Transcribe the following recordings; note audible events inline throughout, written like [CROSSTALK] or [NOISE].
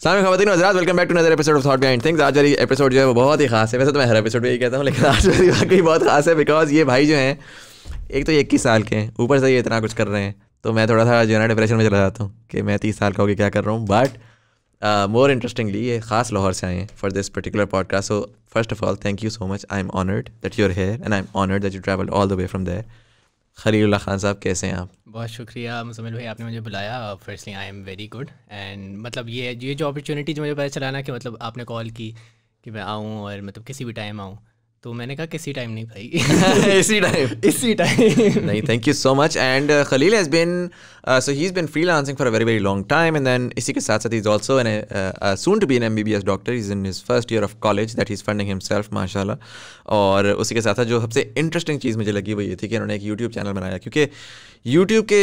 सामने खातिन welcome back to another episode of thought behind things आज वाली एपिसोड जो है वो बहुत ही खास है वैसे तो मैं हर एपिसोड में ही कहता हूँ लेकिन आज वाली वाकई बहुत खास है बिकॉज ये भाई जो है एक तो ये इक्कीस साल के हैं ऊपर से ये इतना कुछ कर रहे हैं तो मैं थोड़ा सा जो है ना डिप्रेशन में चला जाता हूँ कि मैं तीस साल का होकर क्या कर रहा हूँ बट मोर uh, इंटरेस्टिंगली ये खास लाहौर से आए हैं for this particular podcast so first of all thank you so much I am honoured that you're here and I am honoured that you travel all the way from there Khalil Khan साहब कैसे हैं आप बहुत शुक्रिया मुसमिल भाई आपने मुझे बुलाया firstly I am very good and मतलब ये ये जो अपॉर्चुनिटी जो मुझे पता चला ना कि मतलब आपने कॉल की कि मैं आऊँ और मतलब किसी भी टाइम आऊँ तो मैंने कहा किसी टाइम नहीं भाई [LAUGHS] इसी टाइम इसी टाइम नहीं thank you so much and Khalil has been so he is been freelancing for a very very long time and then इसी के साथ साथ is also an soon to be an M B B S doctor is in his first year of college that is funding himself माशाल्लाह और उसी के साथ साथ जो सबसे इंटरेस्टिंग चीज़ मुझे लगी वो ये थी कि उन्होंने एक यूट्यूब चैनल बनाया क्योंकि यूट्यूब के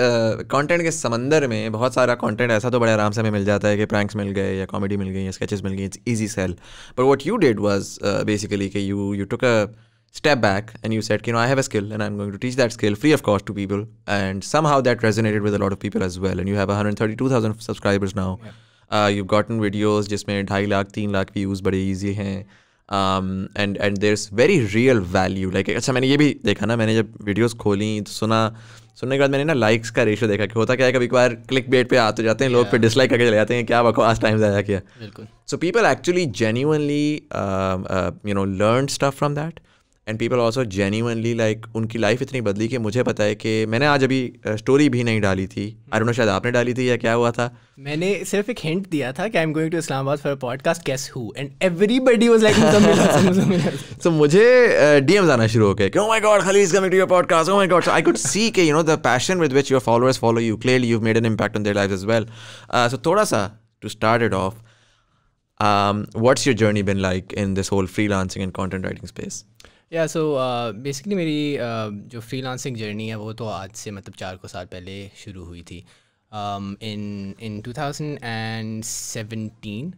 कंटेंट uh, के समंदर में बहुत सारा कंटेंट ऐसा तो बड़े आराम से हमें मिल जाता है कि प्रैंक्स मिल गए या कॉमेडी मिल गई या स्केचेस मिल गई it's easy sell but what you did was basically कि you you took a step back and you said, you know, I have a skill and I'm going to teach that skill free of cost to people. And somehow that resonated with a lot of people as well. And you have 132,000 subscribers now. Yeah. Uh, you've gotten videos just made 2 lakh, 3 lakh views, but easy. Um, and and there's very real value. Like अच्छा मैंने I भी देखा ना मैंने जब videos I तो सुनने के बाद मैंने ना लाइक्स का रेशो देखा कि होता क्या है कभी बार क्लिक बेट पर आते जाते हैं लोग फिर डिसलाइक करके चले जाते हैं क्या बकवास टाइम ज़्यादा किया बिल्कुल so people actually genuinely you know learn stuff from that and people also genuinely like उनकी लाइफ इतनी बदली कि मुझे पता है कि मैंने आज अभी स्टोरी भी नहीं डाली थी अरुणा शायद आपने डाली थी या क्या हुआ था मैंने सिर्फ एक हिंट दिया था कि I am going to Islamabad for podcast guess who and everybody was like so मुझे डीएम्स आना शुरू हो गए कि oh my god Khalil's coming to your podcast oh my god I could see कि you know the passion with which your followers follow you clearly you made an impact on their lives as well so थोड़ा सा to start it off Um, what's your journey been like in this whole freelancing and content writing space? या so basically मेरी uh, जो freelancing journey है वो तो आज से मतलब चार को साल पहले शुरू हुई थी in in two thousand and seventeen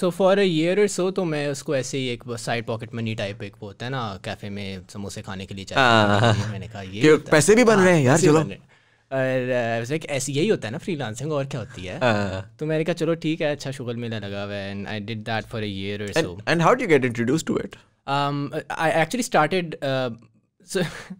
so for a year और सो तो मैं उसको ऐसे ही एक साइड पॉकेट मनी टाइप एक वो होता है ना कैफ़े में समोसे खाने के लिए चाहिए हाँ। मैंने कहा ये पैसे भी बन हाँ, रहे हैं यार चलो और uh, ऐसे ऐसी यही होता है ना फ्रीलांसिंग और क्या होती है हाँ। तो मैंने कहा चलो ठीक है अच्छा शुगर मेला लगा हुआ है and I did that for a year और so and how do get introduced to it I actually started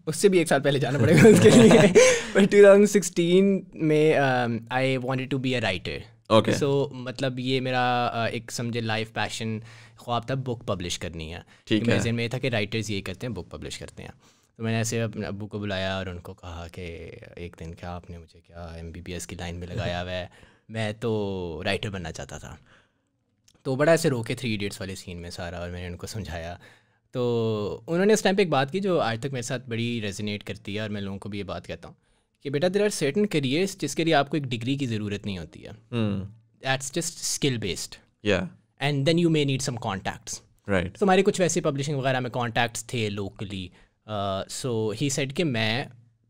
उससे भी एक साल पहले जाना पड़ेगा उसके लिए बट [LAUGHS] 2016 में I wanted to be a writer okay so मतलब ये मेरा uh, एक समझे लाइफ पैशन ख्वाब था बुक पब्लिश करनी है ठीक तो है में था कि राइटर्स ये करते हैं बुक पब्लिश करते हैं तो मैंने ऐसे अपने अबू को बुलाया और उनको कहा कि एक दिन क्या आपने मुझे क्या एम की लाइन में लगाया हुआ है मैं तो राइटर बनना चाहता था तो बड़ा ऐसे रोके थ्री इडियट्स वाले सीन में सारा और मैंने उनको समझाया तो उन्होंने उस टाइम पर एक बात की जो आज तक मेरे साथ बड़ी रेजिनेट करती है और मैं लोगों को भी ये बात कहता हूँ कि बेटा देर आर सर्टन करियर्स जिसके लिए आपको एक डिग्री की ज़रूरत नहीं होती है that's just skill based and then you may need some contacts right तो हमारे कुछ वैसे पब्लिशिंग वगैरह में कॉन्टैक्ट्स थे लोकली सो ही सेट कि मैं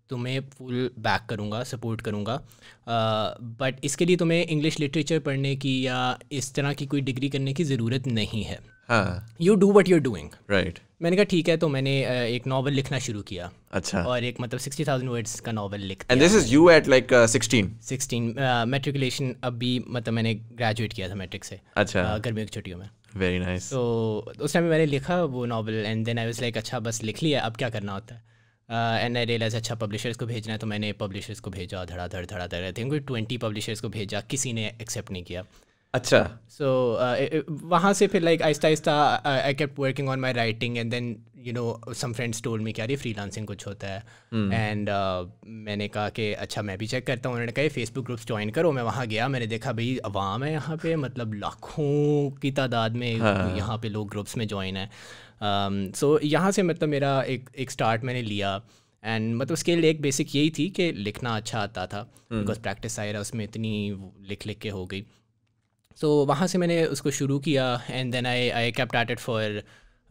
तुम्हें फुल बैक करूँगा सपोर्ट करूँगा बट इसके लिए तुम्हें इंग्लिश लिटरेचर पढ़ने की या इस तरह की कोई डिग्री करने की ज़रूरत नहीं है you do what you're doing right मैंने कहा ठीक है तो मैंने एक नॉवल लिखना शुरू किया अच्छा और एक मतलब सिक्सटी थाउजेंड वर्ड्स का नॉवल लिख and this is you at like sixteen sixteen matriculation अभी मतलब मैंने ग्रेजुएट किया था मैट्रिक से अच्छा uh, गर्मियों की छुट्टियों में वेरी नाइस तो उस टाइम मैंने लिखा वो novel and then I was like अच्छा बस लिख लिया अब क्या करना होता है एंड आई रियलाइज अच्छा पब्लिशर्स को भेजना है तो मैंने पब्लिशर्स को भेजा धड़ाधड़ धड़ाधड़ आई थिंक ट्वेंटी पब्लिशर्स को भेजा किसी ने एक्सेप्ट नहीं किया अच्छा सो वहाँ से फिर लाइक आहिस्ता आहिस्ता I kept working on my writing and then you know some friends told में क्या रही फ्री लांसिंग कुछ होता है एंड hmm. मैंने कहा कि अच्छा मैं भी चेक करता हूँ उन्होंने कहा फेसबुक ग्रुप्स ज्वाइन करो मैं वहाँ गया मैंने देखा भाई आवाम है यहाँ पे मतलब लाखों की तादाद में हाँ। यहाँ पे लोग ग्रुप्स में ज्वाइन है सो um, यहाँ से मतलब मेरा एक एक स्टार्ट मैंने लिया एंड मतलब उसके लिए एक बेसिक यही थी कि लिखना अच्छा आता था बिकॉज प्रैक्टिस रहा उसमें इतनी लिख लिख के हो गई सो so, वहाँ से मैंने उसको शुरू किया and then I I kept at it for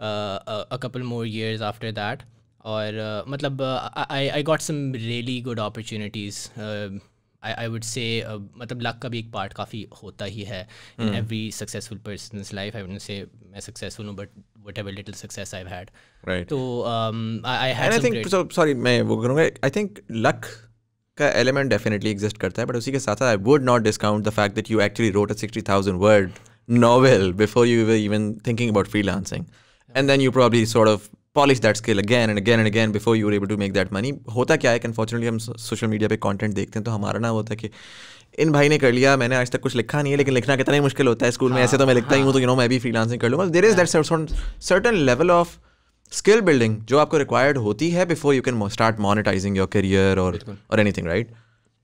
a couple more years after that और uh, मतलब I I got some really good opportunities I would say मतलब लक का भी एक पार्ट काफ़ी होता ही है in every successful person life I से मैं सक्सेसफुल हूँ but whatever little success I had right तो I had I think so sorry मैं वो करूँगा आई थिंक लक का एलिमेंट डेफिनेटली एग्जिस्ट करता है बट उसी के साथ साथ I would not discount the fact that you actually wrote a sixty thousand word novel before you were even thinking about freelancing and then you probably sort of polish that skill again and again and again before you able to make that money होता क्या है कि unfortunately हम social media पे content देखते हैं तो हमारा ना होता है कि इन भाई ने कर लिया मैंने आज तक कुछ लिखा नहीं है लेकिन लिखना कितना ही मुश्किल होता है स्कूल में ऐसे तो मैं लिखता ही हूँ तो यू नो मैं भी फ्रीलांसिंग कर लूँगा there is that certain level of skill building जो आपको रिक्वायर्ड होती है before you can start monetising your career और और anything right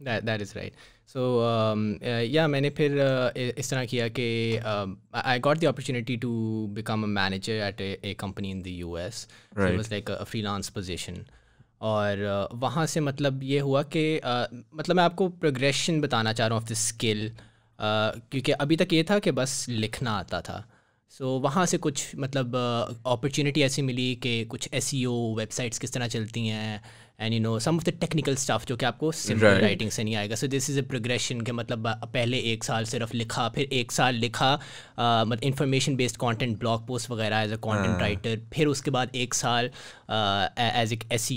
that is right so या um, uh, मैंने फिर uh, इस तरह किया कि I got the opportunity to become a manager at a company in the U S like a freelance position और uh, वहाँ से मतलब ये हुआ कि मतलब मैं आपको प्रोग्रेशन बताना चाह रहा हूँ ऑफ द स्किल क्योंकि अभी तक ये था कि बस लिखना आता था सो so, वहाँ से कुछ मतलब अपॉर्चुनिटी ऐसी मिली कि कुछ एस वेबसाइट्स e किस तरह चलती हैं and you know some of the technical stuff जो कि आपको सिंपल right. राइटिंग से नहीं आएगा so this is a progression के मतलब पहले एक साल सिर्फ लिखा फिर एक साल लिखा मतलब information based content blog post वगैरह एज अ कॉन्टेंट राइटर फिर उसके बाद एक साल एज एक एस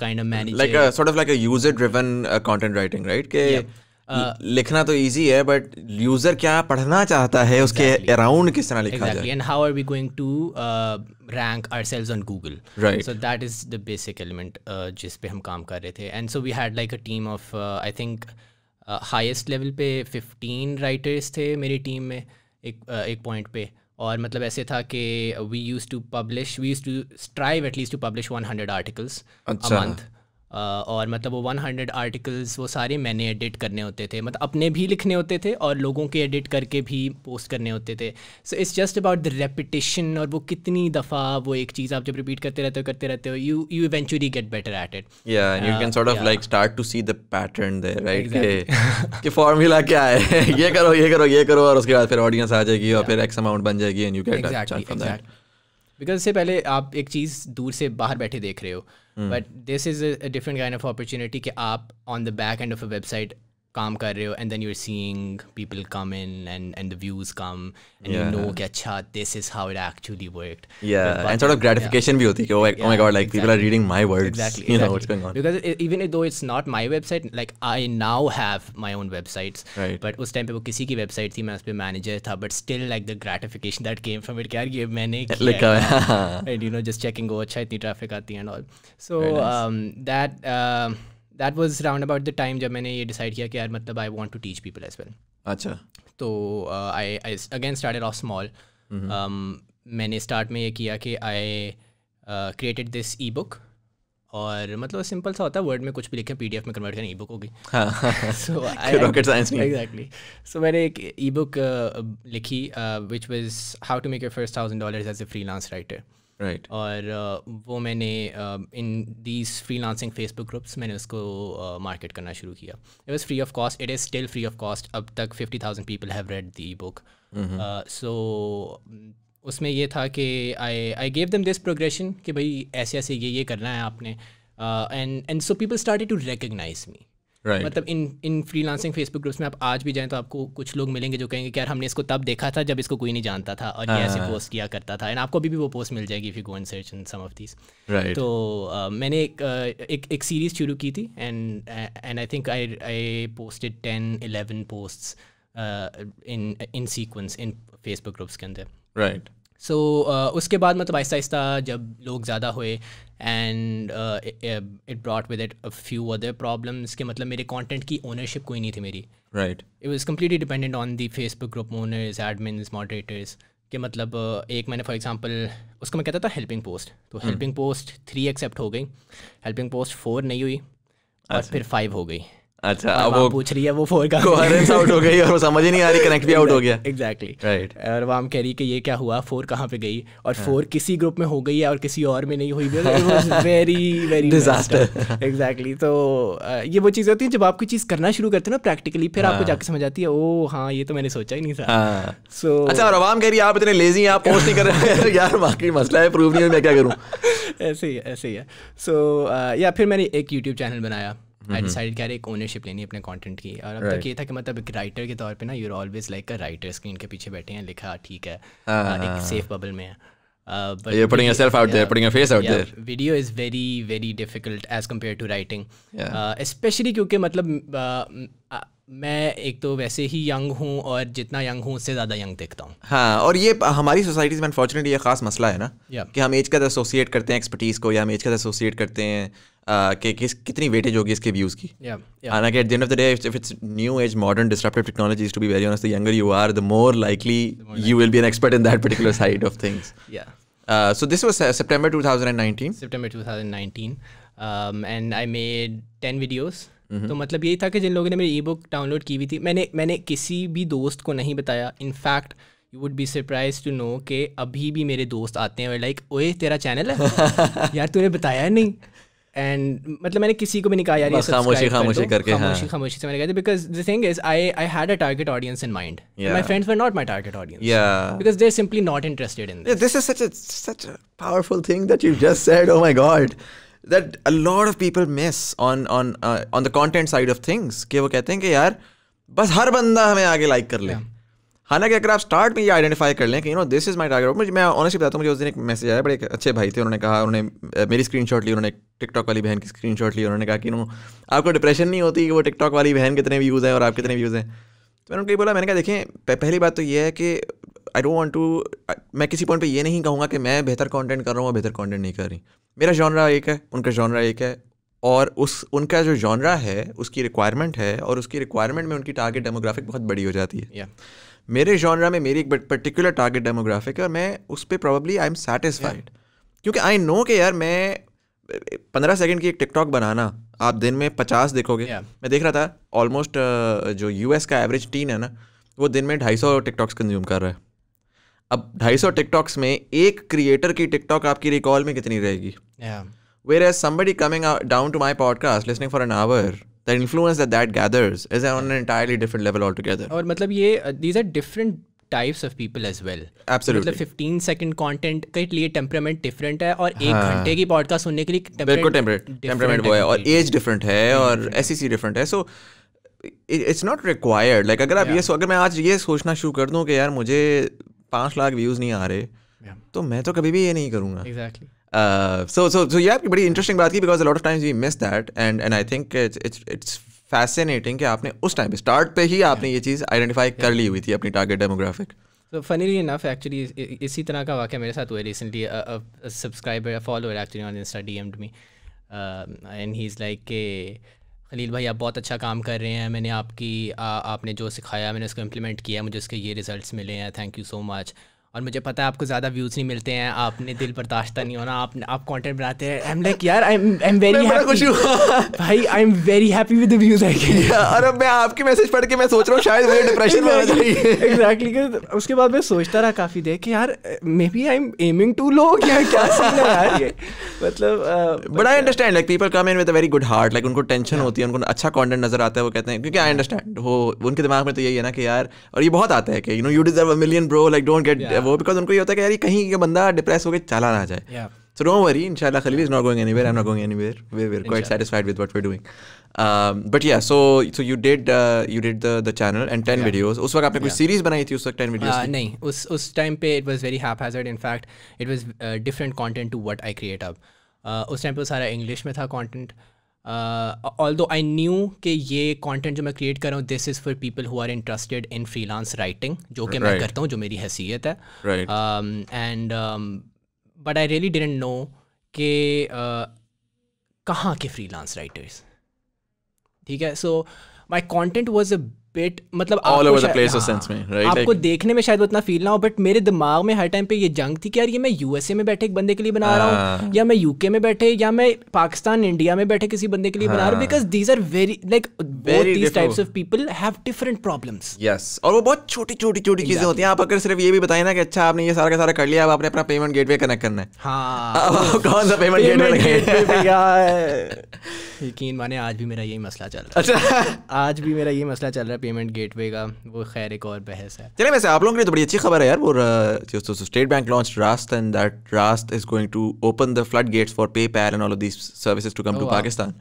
kind of manager like sort of like user driven content writing right के Uh, लिखना तो इजी है बट यूजर क्या पढ़ना चाहता है उसके अराउंड किस तरह लिखा जाए and how are we going to rank our sales on Google right so that is the basic element जिस पे हम काम कर रहे थे and so we had like a team of I think highest level पे 15 राइटर्स थे मेरी टीम में एक uh, एक पॉइंट पे और मतलब ऐसे था कि we used to publish we used to strive at least to publish 100 articles a month और मतलब वो 100 आर्टिकल्स वो सारे मैंने एडिट करने होते थे मतलब अपने भी लिखने होते थे और लोगों के एडिट करके भी पोस्ट करने होते थे so it's just about the repetition और वो कितनी दफ़ा वो एक चीज़ आप जब रिपीट करते रहते हो करते रहते हो you you eventually get better at it या you can sort of like start to see the pattern there right कि फार्मूला क्या है ये करो ये करो ये करो और उसके बाद फिर ऑडियंस आ जाएगी yeah. और फिर एक्स अमाउंट बन जाएगी एंड यू गेट बिकॉज इससे पहले आप एक चीज़ दूर से बाहर बैठे देख रहे हो Hmm. But this is a, different kind of opportunity. Ke aap on the back end of a website काम कर रहे हो and then you are seeing people come in and and the views come and you know कि अच्छा this is how it actually worked या and sort of gratification भी होती है कि oh my god like people are reading my words you know what's going on because even though it's not my website like I now have my own websites but उस time पे वो किसी की website थी मैं उस पे manager था but still like the gratification that came from it यार ये मैंने लिखा है and you know just checking वो अच्छा इतनी ट्रैफिक आती है and all so that that was round about the time जब मैंने ये डिसाइड किया कि यार मतलब I want to teach people as well अच्छा तो I I again started off small मैंने स्टार्ट में ये किया कि I created this e book और मतलब सिंपल सा होता है वर्ड में कुछ भी डी एफ में कन्वर्ट करें ई बुक होगी so rocket science exactly so मैंने एक ई बुक uh, लिखी which was how to make your first thousand dollar as a lance writer right right. और वो मैंने in these freelancing Facebook groups मैंने उसको market करना शुरू किया it was free of cost it is still free of cost अब तक fifty thousand people have read the book so उसमें ये था कि आई I gave them this progression कि भाई ऐसे ऐसे ये ये करना है आपने and and so people started to recognise me right. मतलब in in freelancing Facebook groups में आप आज भी जाएं तो आपको कुछ लोग मिलेंगे जो कहेंगे कि यार हमने इसको तब देखा था जब इसको कोई नहीं जानता था और ये ऐसे पोस्ट हाँ। किया करता था एंड आपको अभी भी वो पोस्ट मिल जाएगी if you go and search in some of this तो uh, मैंने एक uh, एक, एक सीरीज शुरू की थी and and I think I I posted ten eleven posts in in sequence in Facebook groups के अंदर राइट right. सो so, uh, उसके बाद मतलब आहिस्ता आहिस्ता जब लोग ज़्यादा हुए and it brought with it a few other problems के मतलब मेरे कंटेंट की ओनरशिप कोई नहीं थी मेरी right it was completely dependent on the Facebook group owners admins moderators कि मतलब uh, एक मैंने फॉर एग्जांपल उसको मैं कहता था हेल्पिंग पोस्ट तो हेल्पिंग पोस्ट थ्री एक्सेप्ट हो गई हेल्पिंग पोस्ट फोर नहीं हुई और अच्छा। फिर फाइव हो गई अच्छा अब वो पूछ रही है वो फोर का कोहेरेंस आउट हो गई और वो समझ ही नहीं आ रही कनेक्ट भी आउट हो गया एग्जैक्टली [LAUGHS] राइट और कह रही कि ये क्या हुआ फोर कहाँ पे गई और फोर हाँ। किसी ग्रुप में हो गई है और किसी और में नहीं हुई वेरी वेरी डिजास्टर एग्जैक्टली तो ये वो होती जब आप कोई चीज़ करना शुरू करते ना प्रैक्टिकली फिर आपको हाँ। जाके समझ आती है ओ हाँ ये तो मैंने सोचा ही नहीं था सो हाँ। अच्छा और आवाम कह रही है आप इतने लेजी हैं आप पोस्ट नहीं कर रहे [LAUGHS] यार बाकी मसला है प्रूव नहीं मैं क्या करूँ ऐसे ही ऐसे ही है सो या फिर मैंने एक यूट्यूब चैनल बनाया आई डिसाइड कि यार एक ओनरशिप लेनी है अपने कंटेंट की और अब right. तक ये था कि मतलब एक राइटर के तौर पे ना you are always like a writer screen के पीछे बैठे हैं लिखा ठीक है uh, uh, एक सेफ बबल में है Uh, but you're putting video, yourself out yeah, there, putting your face out yeah, there. Video is very, very difficult as compared to writing. Yeah. Uh, especially क्योंकि मतलब uh, मैं एक तो वैसे ही young हूँ और जितना यंग हूँ उससे ज़्यादा यंग देखता हूँ हाँ और ये हमारी सोसाइटीज़ में अनफॉर्चुनेटली ये खास मसला है ना yeah. कि हम एज का एसोसिएट करते हैं एक्सपर्टीज़ को या हम एज का एसोसिएट करते हैं कि किस कितनी वेटेज होगी इसके व्यूज़ की हालांकि at the end of the day if it's new age modern disruptive technologies to be very honest the younger you are the more likely you will be an expert in that particular side of things so this was September 2019 September 2019 um and i made 10 videos Mm-hmm. तो मतलब यही था कि जिन लोगों ने मेरी ई book download की हुई थी मैंने मैंने किसी भी दोस्त को नहीं बताया in fact you would be surprise to know कि अभी भी मेरे दोस्त आते हैं लाइक ओए तेरा चैनल है [LAUGHS] यार तूने बताया नहीं एंड मतलब मैंने किसी को भी नहीं कहा यार खामोशी खामोशी करके हाँ। खामोशी खामोशी से मैंने कहा because the thing is I I had a target audience in mind my friends were not my target audience because they are simply not interested in this this is such a such a powerful thing that you just said oh my God that a lot of people miss on on on the content side of things कि वो कहते हैं कि यार बस हर बंदा हमें आगे लाइक कर ले हालांकि अगर आप स्टार्ट में ये आइडेंटिफाई कर लें कि you know this is my target मुझे मैं ऑनेस्टली बताता हूँ मुझे उस दिन एक मैसेज आया बड़े एक अच्छे भाई थे उन्होंने कहा उन्होंने uh, मेरी स्क्रीन शॉट ली उन्होंने टिकटॉक वाली बहन की स्क्रीन शॉट ली उन्होंने कहा कि नो आपको डिप्रेशन नहीं होती कि वो टिकटॉक वाली बहन कितने व्यूज़ हैं और आप कितने व्यूज़ हैं तो मैंने उनको बोला मैंने कहा देखें पहली बात तो ये है कि आई डोंट वांट टू मैं किसी पॉइंट पे ये नहीं कहूँगा कि मैं बेहतर कंटेंट कर रहा हूँ और बेहतर कंटेंट नहीं कर रही मेरा जॉनरा एक है उनका जॉनरा एक है और उस उनका जो जॉनरा है उसकी रिक्वायरमेंट है और उसकी रिक्वायरमेंट में उनकी टारगेट डेमोग्राफिक बहुत बड़ी हो जाती है yeah. मेरे जॉनरा में मेरी एक पर्टिकुलर टारगेट डेमोग्राफिक है और मैं उस पर प्रॉबली आई एम सेटिस्फाइड क्योंकि आई नो कि यार मैं पंद्रह सेकंड की एक टिकटॉक बनाना आप दिन में पचास देखोगे yeah. मैं देख रहा था ऑलमोस्ट uh, जो यूएस का एवरेज टीन है ना वो दिन में ढाई सौ टिकटॉक्स कंज्यूम कर रहा है अब ढाई सौ टिकटॉक्स में एक क्रिएटर की टिकटॉक आपकी रिकॉल में कितनी रहेगी whereas somebody coming down to my podcast listening for an hour the influence that that gathers is on an entirely different level altogether और मतलब ये uh, these are different types of people as well मतलब 15 second content के लिए temperament different है और एक हाँ। घंटे की पॉडकास्ट सुनने के लिए बिल्कुल टेम्परामेंट वो है और एज डिफरेंट है और एसईसी डिफरेंट e है so it's not required like अगर आप ये अगर मैं आज ये सोचना शुरू कर दूँ कि यार मुझे पाँच लाख व्यूज़ नहीं आ रहे तो मैं तो कभी भी ये नहीं करूँगा एक्जैक्टली सो सो सो ये आपकी बड़ी इंटरेस्टिंग बात की because lot of times we miss that and and I think it's it's fascinating कि आपने उस टाइम स्टार्ट पे ही आपने ये चीज़ आइडेंटिफाई कर ली हुई थी अपनी टारगेट डेमोग्राफिक तो फनीली इनफ एक्चुअली इसी तरह का वाक्य मेरे साथ हुआ recently subscriber follower actually on Insta D M me and he is like के खलील भाई आप बहुत अच्छा काम कर रहे हैं मैंने आपकी आ, आपने जो सिखाया मैंने उसको इम्प्लीमेंट किया मुझे उसके ये रिज़ल्ट्स मिले हैं थैंक यू सो मच और मुझे पता है आपको ज़्यादा व्यूज़ नहीं मिलते हैं आपने दिल बर्दाश्ता नहीं होना आप आप कंटेंट बनाते हैं आई एम लाइक यार आई एम वेरी हैप्पी भाई I am very happy with the views I get और अब मैं आपके मैसेज पढ़ के मैं सोच रहा हूँ शायद मेरे डिप्रेशन में आ जाए एग्जैक्टली उसके बाद मैं सोचता रहा काफ़ी देर कि यार maybe I am aiming too low क्या क्या सीन है यार ये मतलब but I understand like people come in with a very good heart like उनको टेंशन होती है उनको अच्छा कॉन्टेंट नजर आता है वो कहते हैं क्योंकि आई अंडरस्टैंड वो उनके दिमाग में तो यही है ना कि यार और ये बहुत आता है कि you know you deserve a million bro like don't get वो बिकॉज उनको ये होता है कि यार कहीं का बंदा डिप्रेस होकर चला ना जाए सो डोंट वरी इंशाल्लाह Khalil is not going anywhere I am not going anywhere we we are quite satisfied with what we are doing but yeah so so you did you did the the channel and 10 videos उस वक्त आपने कोई series बनाई थी उस वक्त 10 videos uh, नहीं उस उस टाइम पे it was very hap in fact it was different content to what I create अब उस टाइम पे सारा इंग्लिश में था कंटेंट ऑल दो आई न्यू कि ये कॉन्टेंट जो मैं क्रिएट कर रहा हूँ this is for people who are interested in freelance writing जो कि मैं करता हूँ जो मेरी हैसियत है and but I really didn't know कि uh, कहाँ के फ्रीलांस राइटर्स ठीक है so my content was a bit मतलब all over the place sense में राइट आपको like, देखने में शायद उतना फील ना हो बट मेरे दिमाग में हर टाइम पे ये जंग थी कि यार ये मैं यूएसए में बैठे एक बंदे के लिए बना रहा हूँ हाँ। या मैं यूके में बैठे या मैं पाकिस्तान इंडिया में बैठे किसी बंदे के लिए बना रहा हूँ because are very like types of people have different problems yes और वो बहुत छोटी छोटी छोटी चीजें होती हैं आप अगर सिर्फ ये भी बताए ना कि अच्छा आपने ये सारा का सारा कर लिया अब आपने अपना पेमेंट गेटवे कनेक्ट करना है हाँ। कौन सा पेमेंट गेटवे [LAUGHS] यकीन माने आज भी मेरा यही मसला चल रहा है अच्छा। आज भी मेरा यही मसला चल रहा है पेमेंट गेटवे का वो खैर एक और बहस है चलिए वैसे आप लोगों के लिए तो बड़ी अच्छी खबर है यार वो जो तो State Bank launch Raast and that Raast is going to open the flood gates for pay pair and all of these services to come to Pakistan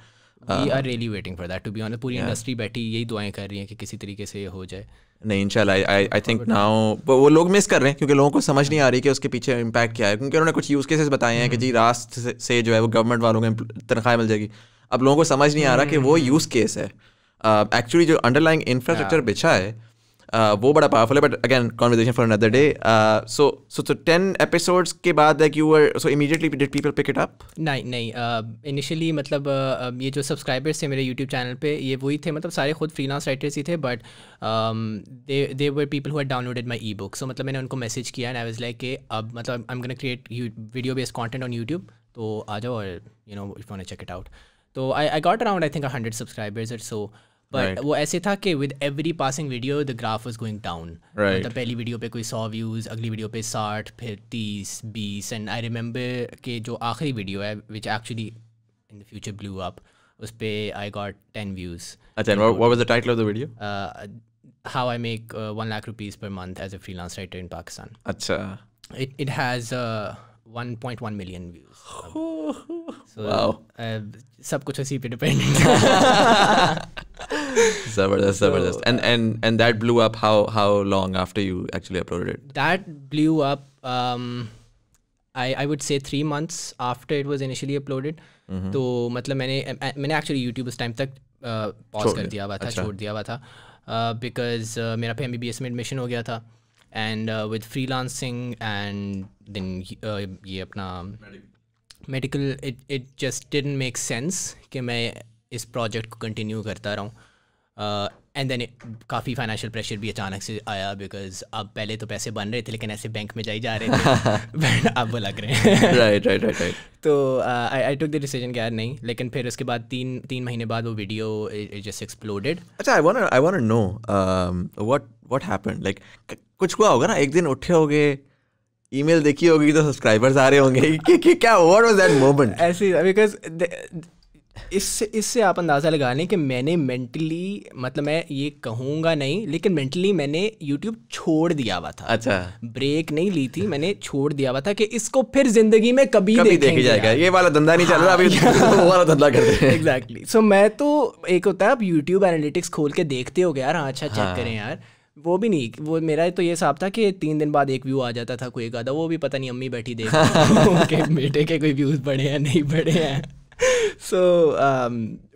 we are really waiting for that to be honest पूरी industry बैठी यही दुआएं कर रही हैं कि किसी तरीके से ये हो जाए नहीं इंशाल्लाह आई आई थिंक नाउ वो लोग मिस कर रहे हैं क्योंकि लोगों को समझ नहीं आ रही कि उसके पीछे इम्पैक्ट क्या है क्योंकि उन्होंने कुछ यूज़ केसेस बताए हैं कि हम्म। जी रास्त से जो है वो गवर्नमेंट वालों को तनख्वाह मिल जाएगी अब लोगों को समझ नहीं आ रहा कि वो यूज़ केस है एक्चुअली uh, जो अंडरलाइंग इंफ्रास्ट्रक्चर बिछा है uh, वो बड़ा पावरफुल है but again conversation for another day so so so ten episodes के बाद like you were so immediately did people pick it up नहीं नहीं इनिशियली uh, मतलब uh, um, ये जो सब्सक्राइबर्स थे मेरे यूट्यूब चैनल पे ये वही थे मतलब सारे खुद फ्रीलांस राइटर्स ही थे but they were people who downloaded my ebook सो मतलब मैंने उनको मैसेज किया एंड आई वाज लाइक के अब मतलब I am gonna create video based content on YouTube तो आ जाओ और you know if you check it out तो I I got around I think hundred subscribers और सो बट right. वो ऐसे था कि with every passing video the graph was going down मतलब पहली वीडियो पे कोई सौ व्यूज़ अगली वीडियो पे साठ फिर तीस बीस एंड आई रिमेंबर कि जो आखिरी वीडियो है which actually in the future blew up उस पर आई गॉट टेन व्यूज़ अच्छा what was the title of the video how I make uh, one lakh rupees per month as a freelance writer in Pakistan. Acha. It it has uh, 1.1 million views सो सब कुछ उसी पे depend जबरदस्त जबरदस्त and and and that blew up how how long after you actually uploaded it that blew up I I would say three months after it was initially uploaded तो मतलब मैंने मैंने एक्चुअली YouTube उस time तक pause कर दिया हुआ था अच्छा। छोड़ दिया हुआ था बिकॉज मेरा फिर एम बी बी एस में एडमिशन हो गया था and with freelancing and then ये अपना medical it it just didn't make sense कि मैं इस प्रोजेक्ट को कंटिन्यू करता रहूँ एंड देन काफ़ी फाइनेंशियल प्रेशर भी अचानक से आया बिकॉज अब पहले तो पैसे बन रहे थे लेकिन ऐसे बैंक में जाई जा रहे थे अब वो लग रहे हैं राइट राइट राइट राइट तो I I took the decision यार नहीं लेकिन फिर उसके बाद तीन तीन महीने बाद वो वीडियो जस्ट एक्सप्लोडेड अच्छा I want I want know what what happened like कुछ हुआ होगा ना एक दिन उठे होगे ईमेल देखी होगी तो सब्सक्राइबर्स आ रहे होंगे कि, कि क्या व्हाट वाज दैट मोमेंट ऐसे बिकॉज इससे इससे आप अंदाज़ा लगा लें कि मैंने मेंटली मतलब मैं ये कहूँगा नहीं लेकिन मेंटली मैंने यूट्यूब छोड़ दिया हुआ था अच्छा ब्रेक नहीं ली थी मैंने छोड़ दिया हुआ था कि इसको फिर जिंदगी में कभी, कभी देखा जाएगा ये वाला धंधा नहीं चल रहा अभी हाँ। [LAUGHS] वो वाला धंधा करते हैं एग्जैक्टली सो मैं तो एक होता है आप यूट्यूब एनालिटिक्स खोल के देखते हो यार हाँ अच्छा चेक हाँ। करें यार वो भी नहीं वो मेरा तो ये हिसाब था कि तीन दिन बाद एक व्यू आ जाता था कोई गादा तो वो भी पता नहीं अम्मी बैठी देख [LAUGHS] के बेटे के कोई व्यूज़ बढ़े हैं नहीं बढ़े हैं सो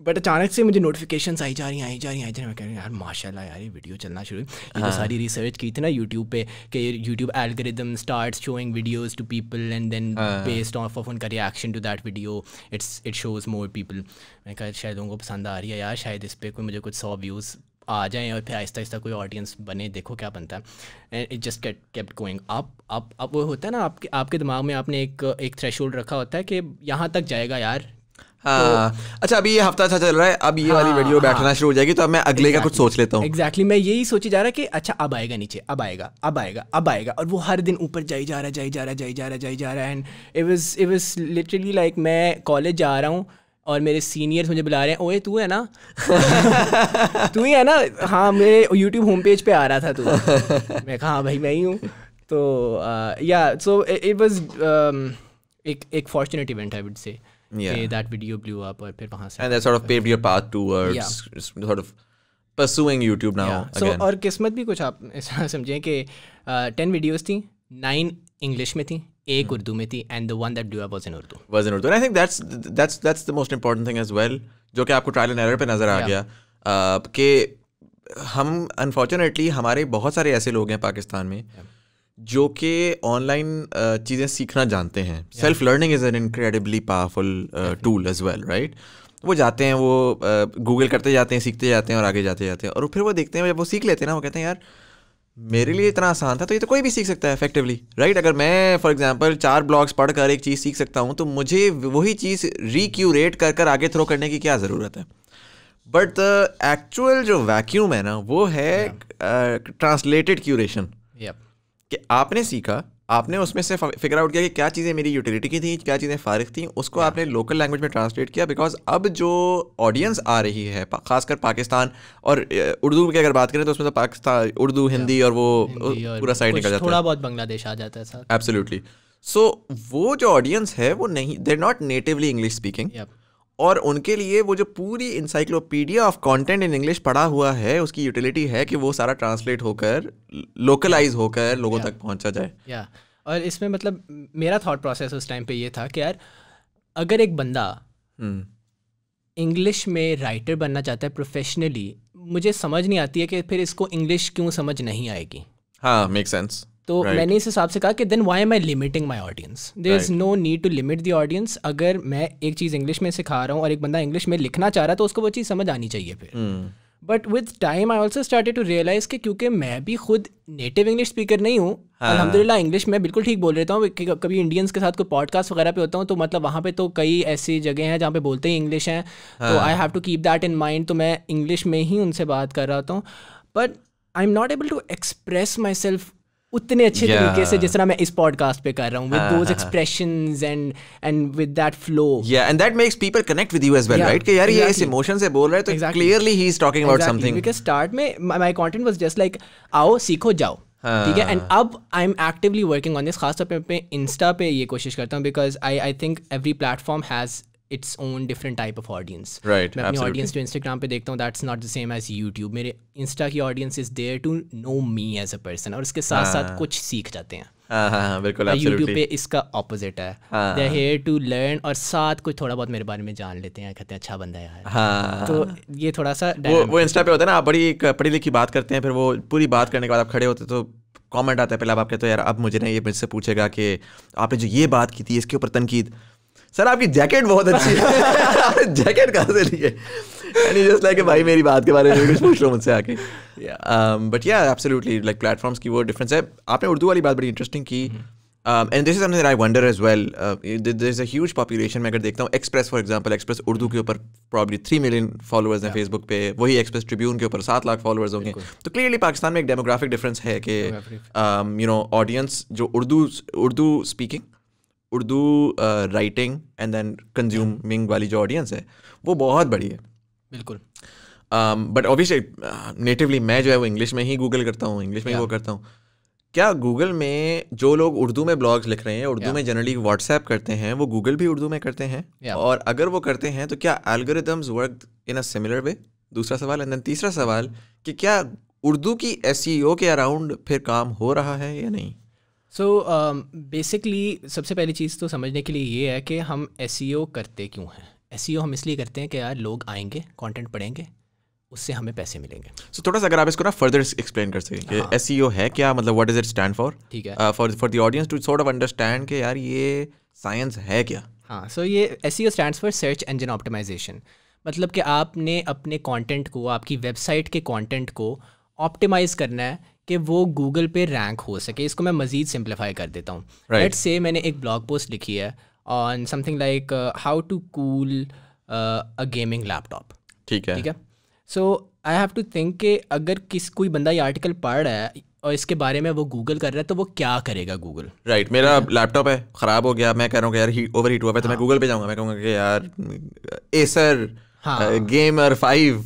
बट um, अचानक से मुझे नोटिफिकेशन आई जा रही आई जा रही आई जा रही मैं कह रही यार माशाल्लाह यार ये वीडियो चलना शुरू ये जो तो हाँ। सारी रिसर्च की थी ना यूट्यूब पे कि YouTube algorithm start showing videos to people and then based off off उनका reaction to that video it's it shows more people मैं कहा शायद लोगों को पसंद आ रही है यार शायद इस पर कोई मुझे कुछ सौ व्यूज़ आ जाएँ और फिर आहिस्ता आहिस्ता कोई ऑडियंस बने देखो क्या बनता है and it just kept kept going up up अब वो होता है ना आपके आपके दिमाग में आपने एक एक थ्रेश रखा होता है कि यहाँ तक जाएगा यार हाँ तो, अच्छा अभी ये हफ्ता अच्छा चल रहा है अब ये हाँ, वाली वीडियो हाँ, बैठना शुरू हो जाएगी तो अब मैं अगले exactly, का कुछ सोच लेता हूँ एग्जैक्टली exactly, मैं यही सोचे जा रहा कि अच्छा अब आएगा नीचे अब आएगा अब आएगा अब आएगा और वो हर दिन ऊपर जाई जा रहा जाई जा रहा जाई जा रहा जाई जा रहा and it was it was literally like मैं कॉलेज जा रहा हूँ और मेरे सीनियर्स मुझे बुला रहे हैं ओए तू है ना [LAUGHS] तू ही है ना हाँ मेरे यूट्यूब होम पेज पे आ रहा था तू [LAUGHS] मैं कहा हाँ भाई मैं ही हूँ तो या सो इट वॉज एक एक फॉर्चुनेट इवेंट आई वुड से और pursuing YouTube now yeah. so, again. और किस्मत भी कुछ आप इस तरह समझें कि टेन वीडियोज थी नाइन इंग्लिश में थी एक उर्दू में थी and the one that do was in Urdu was in Urdu I think that's that's that's the most important thing as well जो कि आपको ट्रायल एंड एरर पे नजर आ गया uh, कि हम अनफॉर्चुनेटली हमारे बहुत सारे ऐसे लोग हैं पाकिस्तान में जो कि ऑनलाइन uh, चीज़ें सीखना जानते हैं self learning is an incredibly powerful tool as well right वो जाते हैं वो गूगल uh, करते जाते हैं सीखते जाते हैं और आगे जाते जाते हैं और फिर वो देखते हैं जब वो सीख लेते हैं ना वो कहते हैं यार मेरे लिए इतना आसान था तो ये तो कोई भी सीख सकता है इफेक्टिवली राइट अगर मैं फॉर एग्जांपल चार ब्लॉग्स पढ़कर एक चीज़ सीख सकता हूँ तो मुझे वही चीज़ रिक्यूरेट कर कर आगे थ्रो करने की क्या ज़रूरत है बट एक्चुअल जो वैक्यूम है ना वो है ट्रांसलेटेड क्यूरेशन uh, कि आपने सीखा आपने उसमें से फिगर आउट किया कि क्या चीज़ें मेरी यूटिलिटी की थी क्या चीज़ें फ़ारिग थी उसको आपने लोकल लैंग्वेज में ट्रांसलेट किया बिकॉज अब जो ऑडियंस आ रही है खासकर पाकिस्तान और उर्दू की अगर बात करें तो उसमें तो पाकिस्तान उर्दू हिंदी और वो पूरा साइड निकल जाता है थोड़ा बहुत बांग्लादेश आ जाता है एब्सोल्युटली सो वो जो ऑडियंस है वो नहीं they're not natively English speaking और उनके लिए वो जो पूरी encyclopedia of content in English पढ़ा हुआ है उसकी यूटिलिटी है कि वो सारा ट्रांसलेट होकर लोकलाइज होकर लोगों yeah. तक पहुंचा जाए या yeah. और इसमें मतलब मेरा थॉट प्रोसेस उस टाइम पे ये था कि यार अगर एक बंदा इंग्लिश हम्म। hmm. में राइटर बनना चाहता है प्रोफेशनली मुझे समझ नहीं आती है कि फिर इसको इंग्लिश क्यों समझ नहीं आएगी हाँ मेक सेंस तो right. मैंने इस हिसाब से कहा कि then why am I limiting my audience there is no need to limit the audience अगर मैं एक चीज़ इंग्लिश में सिखा रहा हूँ और एक बंदा इंग्लिश में लिखना चाह रहा है तो उसको वो चीज़ समझ आनी चाहिए फिर but with time I also started to realise कि क्योंकि मैं भी खुद नेटिव इंग्लिश स्पीकर नहीं हूँ हाँ। अलहमदिल्ला इंग्लिश मैं बिल्कुल ठीक बोल रहता हूँ कभी इंडियंस के साथ कोई पॉडकास्ट वगैरह पे होता हूँ तो मतलब वहाँ पे तो कई ऐसी जगह हैं जहाँ पे बोलते ही इंग्लिश हैं हाँ। तो I have to keep that in mind तो मैं इंग्लिश में ही उनसे बात कर रहा होता हूँ but I am not able to express myself उतने अच्छे yeah. तरीके से जिस तरह मैं इस पॉडकास्ट पे कर रहा हूँ with those expressions and and with that flow या and that makes people connect with you as well right कि यार exactly. ये इस इमोशन से बोल रहा है तो clearly he is talking about something because start में my content was just like आओ सीखो जाओ हाँ। ठीक है एंड अब I am actively working on this खासतौर पे इंस्टा पे ये कोशिश करता हूँ because I I think every platform has its own different type of audience right मैं अपनी ऑडियंस जो इंस्टाग्राम पे देखता हूँ that's not the same as YouTube मेरे इंस्टा की audience is there to know me as a person और इसके साथ साथ हाँ। कुछ सीख जाते हैं हाँ, हाँ, बिल्कुल यूट्यूब पे इसका ऑपोजिट है दे हेयर टू लर्न और साथ कुछ थोड़ा बहुत मेरे बारे में जान लेते हैं कहते हैं अच्छा बंदा यार तो ये थोड़ा सा वो, वो इंस्टा पे होता है ना आप बड़ी पढ़ी लिखी बात करते हैं फिर वो पूरी बात करने के बाद आप खड़े होते तो कमेंट आता है पहले आप कहते हो यार अब मुझे ना ये मुझसे पूछेगा कि आपने जो ये बात की थी इसके ऊपर तनकीद सर आपकी जैकेट बहुत अच्छी है [LAUGHS] जैकेट कहाँ से ली है जस्ट लाइक भाई मेरी बात के बारे में कुछ पूछ लो मुझसे आके बट या एब्सोल्युटली लाइक प्लेटफॉर्म्स की वो डिफरेंस है आपने उर्दू वाली बात बड़ी इंटरेस्टिंग की and this is something I wonder as well this is huge population मैं अगर देखता हूँ Express for example Express Urdu के ऊपर प्रॉब्ली थ्री मिलियन फॉलोअर्स हैं फेसबुक पे वही एक्सप्रेस ट्रिब्यून के ऊपर सात लाख फॉलोअर्स होंगे तो क्लियरली पाकिस्तान में एक डेमोग्राफिक डिफरेंस है कि यू नो ऑडियंस जो Urdu Urdu speaking Urdu writing and then consuming वाली जो ऑडियंस है वो बहुत बड़ी है बिल्कुल बट ऑब्वियसली नेटिवली मैं जो है वो इंग्लिश में ही गूगल करता हूँ इंग्लिश में ही वो करता हूँ क्या गूगल में जो लोग उर्दू में ब्लॉग्स लिख रहे हैं उर्दू yeah. में जनरली व्हाट्सएप करते हैं वो गूगल भी उर्दू में करते हैं yeah. और अगर वो करते हैं तो क्या algorithms work in a similar way दूसरा सवाल एंड देन तीसरा सवाल कि क्या उर्दू की एस e के अराउंड फिर काम हो रहा है या नहीं सो बेसिकली um, सबसे पहली चीज़ तो समझने के लिए ये है कि हम एस e करते क्यों हैं एस e हम इसलिए करते हैं कि यार लोग आएंगे कॉन्टेंट पढ़ेंगे उससे हमें पैसे मिलेंगे सो so, थोड़ा सा अगर आप इसको ना फर्दर एक्सप्लेन कर सकें कि एस हाँ। ओ e है क्या मतलब what is it stand for ठीक है for for the audience to sort of understand कि यार ये साइंस है क्या हाँ सो so ये S E O stand for search engine optimization मतलब कि आपने अपने कॉन्टेंट को आपकी वेबसाइट के कॉन्टेंट को ऑप्टिमाइज़ करना है कि वो गूगल पे रैंक हो सके इसको मैं मज़ीद सिंप्लीफाई कर देता हूँ लेट्स से मैंने एक ब्लॉग पोस्ट लिखी है on something like how to cool a gaming laptop ठीक है ठीक है so I have to think कि अगर किस कोई बंदा ये आर्टिकल पढ़ रहा है और इसके बारे में वो गूगल कर रहा है तो वो क्या करेगा गूगल राइट right, मेरा लैपटॉप है ख़राब हो गया मैं कह रहा हूँ कि यार ही ओवर हीट हुआ है तो हाँ. मैं गूगल पे जाऊँगा मैं कहूँगा कि यार एसर हाँ. Gamer uh, five